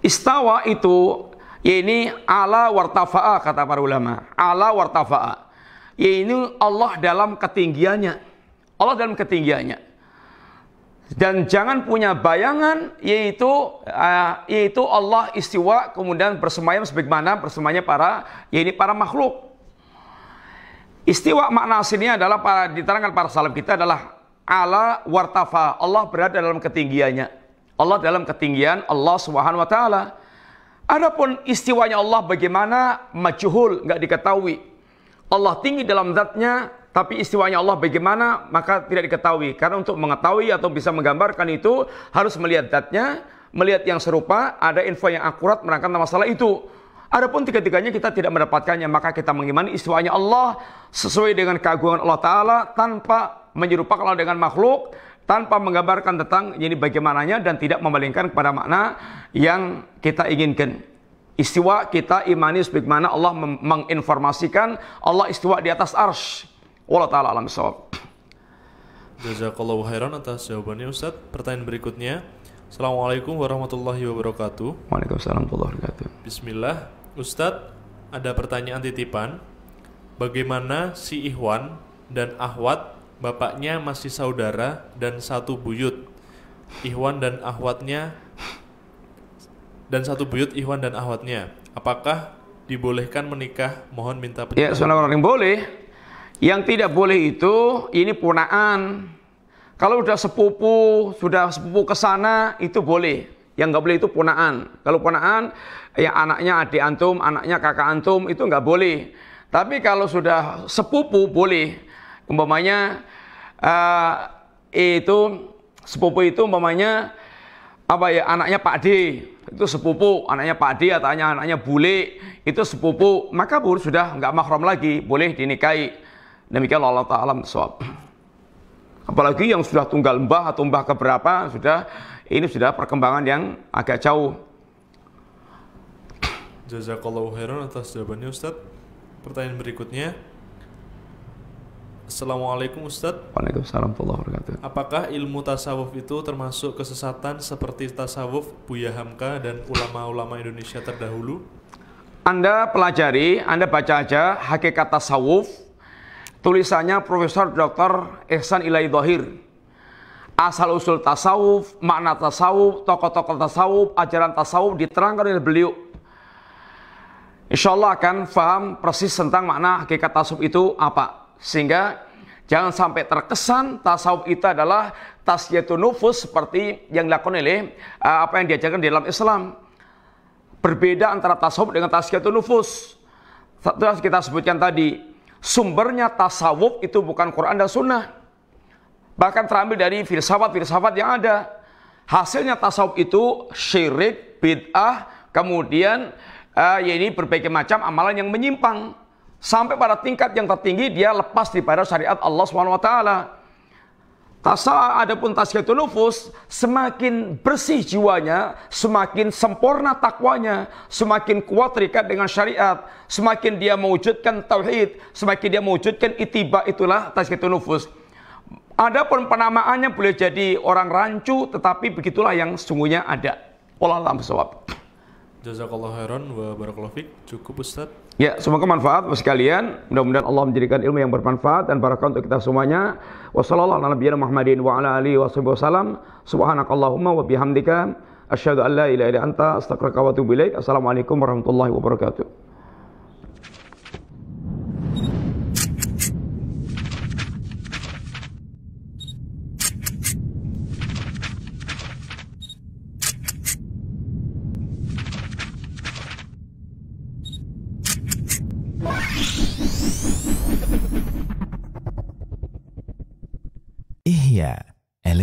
Istawa itu yakni ala wartafa'a kata para ulama. Ala wartafa'a. Yakni Allah dalam ketinggiannya. Allah dalam ketinggiannya. Dan jangan punya bayangan yaitu uh, yaitu Allah istiwa kemudian bersemayam sebagaimana bersemayamnya para ini para makhluk. Istiwa makna aslinya adalah para diterangkan para salaf kita adalah ala wartafa. Allah berada dalam ketinggiannya. Allah dalam ketinggian Allah Subhanahu wa taala. Adapun istiwanya Allah bagaimana majhul, nggak diketahui. Allah tinggi dalam zatnya, tapi istiwanya Allah bagaimana maka tidak diketahui. Karena untuk mengetahui atau bisa menggambarkan itu harus melihat zatnya, melihat yang serupa, ada info yang akurat menangkan masalah itu. Adapun tiga-tiganya kita tidak mendapatkannya, maka kita mengimani istiwanya Allah sesuai dengan keagungan Allah Ta'ala tanpa menyerupakan Allah dengan makhluk tanpa menggambarkan tentang ini bagaimananya dan tidak memalingkan kepada makna yang kita inginkan. Istiwa kita imani sebagaimana Allah menginformasikan Allah istiwa di atas arsh. Allah ta'ala alam sawab. Jazakallahu khairan atas jawabannya Ustaz. Pertanyaan berikutnya. Assalamualaikum warahmatullahi wabarakatuh. Waalaikumsalam warahmatullahi wabarakatuh. Bismillah. Ustaz, ada pertanyaan titipan. Bagaimana si Ikhwan dan Ahwat Bapaknya masih saudara dan satu buyut. Ikhwan dan ahwatnya dan satu buyut Ikhwan dan ahwatnya. Apakah dibolehkan menikah? Mohon minta ya, penjelasan. Ya, saudara yang boleh. Yang tidak boleh itu ini punaan. Kalau sudah sepupu, sudah sepupu ke sana itu boleh. Yang nggak boleh itu punaan. Kalau punaan, ya anaknya adik antum, anaknya kakak antum itu nggak boleh. Tapi kalau sudah sepupu boleh umpamanya uh, itu sepupu itu umpamanya apa ya anaknya Pak D itu sepupu anaknya Pak D atau anaknya bule itu sepupu maka bu sudah nggak mahram lagi boleh dinikahi demikian Allah Taala soal apalagi yang sudah tunggal mbah atau mbah keberapa sudah ini sudah perkembangan yang agak jauh Jazakallahu khairan atas jawabannya Ustadz pertanyaan berikutnya Assalamualaikum Ustadz Waalaikumsalam wabarakatuh Apakah ilmu tasawuf itu termasuk kesesatan seperti tasawuf Buya Hamka dan ulama-ulama Indonesia terdahulu? Anda pelajari, Anda baca aja Hakikat Tasawuf Tulisannya Profesor Dr. Ehsan Ilai Dohir Asal-usul tasawuf, makna tasawuf, tokoh-tokoh tasawuf, ajaran tasawuf diterangkan oleh beliau Insya Allah akan faham persis tentang makna hakikat tasawuf itu apa sehingga jangan sampai terkesan tasawuf itu adalah tasyatu nufus seperti yang dilakukan oleh uh, apa yang diajarkan di dalam Islam. Berbeda antara tasawuf dengan tasyatu nufus. Satu yang kita sebutkan tadi, sumbernya tasawuf itu bukan Quran dan Sunnah. Bahkan terambil dari filsafat-filsafat yang ada. Hasilnya tasawuf itu syirik, bid'ah, kemudian uh, ya ini berbagai macam amalan yang menyimpang sampai pada tingkat yang tertinggi dia lepas daripada syariat Allah Subhanahu wa taala. Tasa adapun tazkiyatun nufus, semakin bersih jiwanya, semakin sempurna takwanya, semakin kuat terikat dengan syariat, semakin dia mewujudkan tauhid, semakin dia mewujudkan itiba itulah tazkiyatun nufus. Adapun penamaannya boleh jadi orang rancu, tetapi begitulah yang sesungguhnya ada. Wallahu a'lam Jazakallah khairan wa barakallahu fiq. Cukup Ustaz. Ya, semoga manfaat buat sekalian. Mudah-mudahan Allah menjadikan ilmu yang bermanfaat dan barakah untuk kita semuanya. Wassalamualaikum warahmatullahi wabarakatuh. Muhammadin wa ala alihi wasallam. Subhanakallahumma wa bihamdika asyhadu an la ilaha illa anta astaghfiruka wa atubu ilaik. Assalamualaikum warahmatullahi wabarakatuh.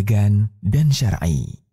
elegan dan syar'i.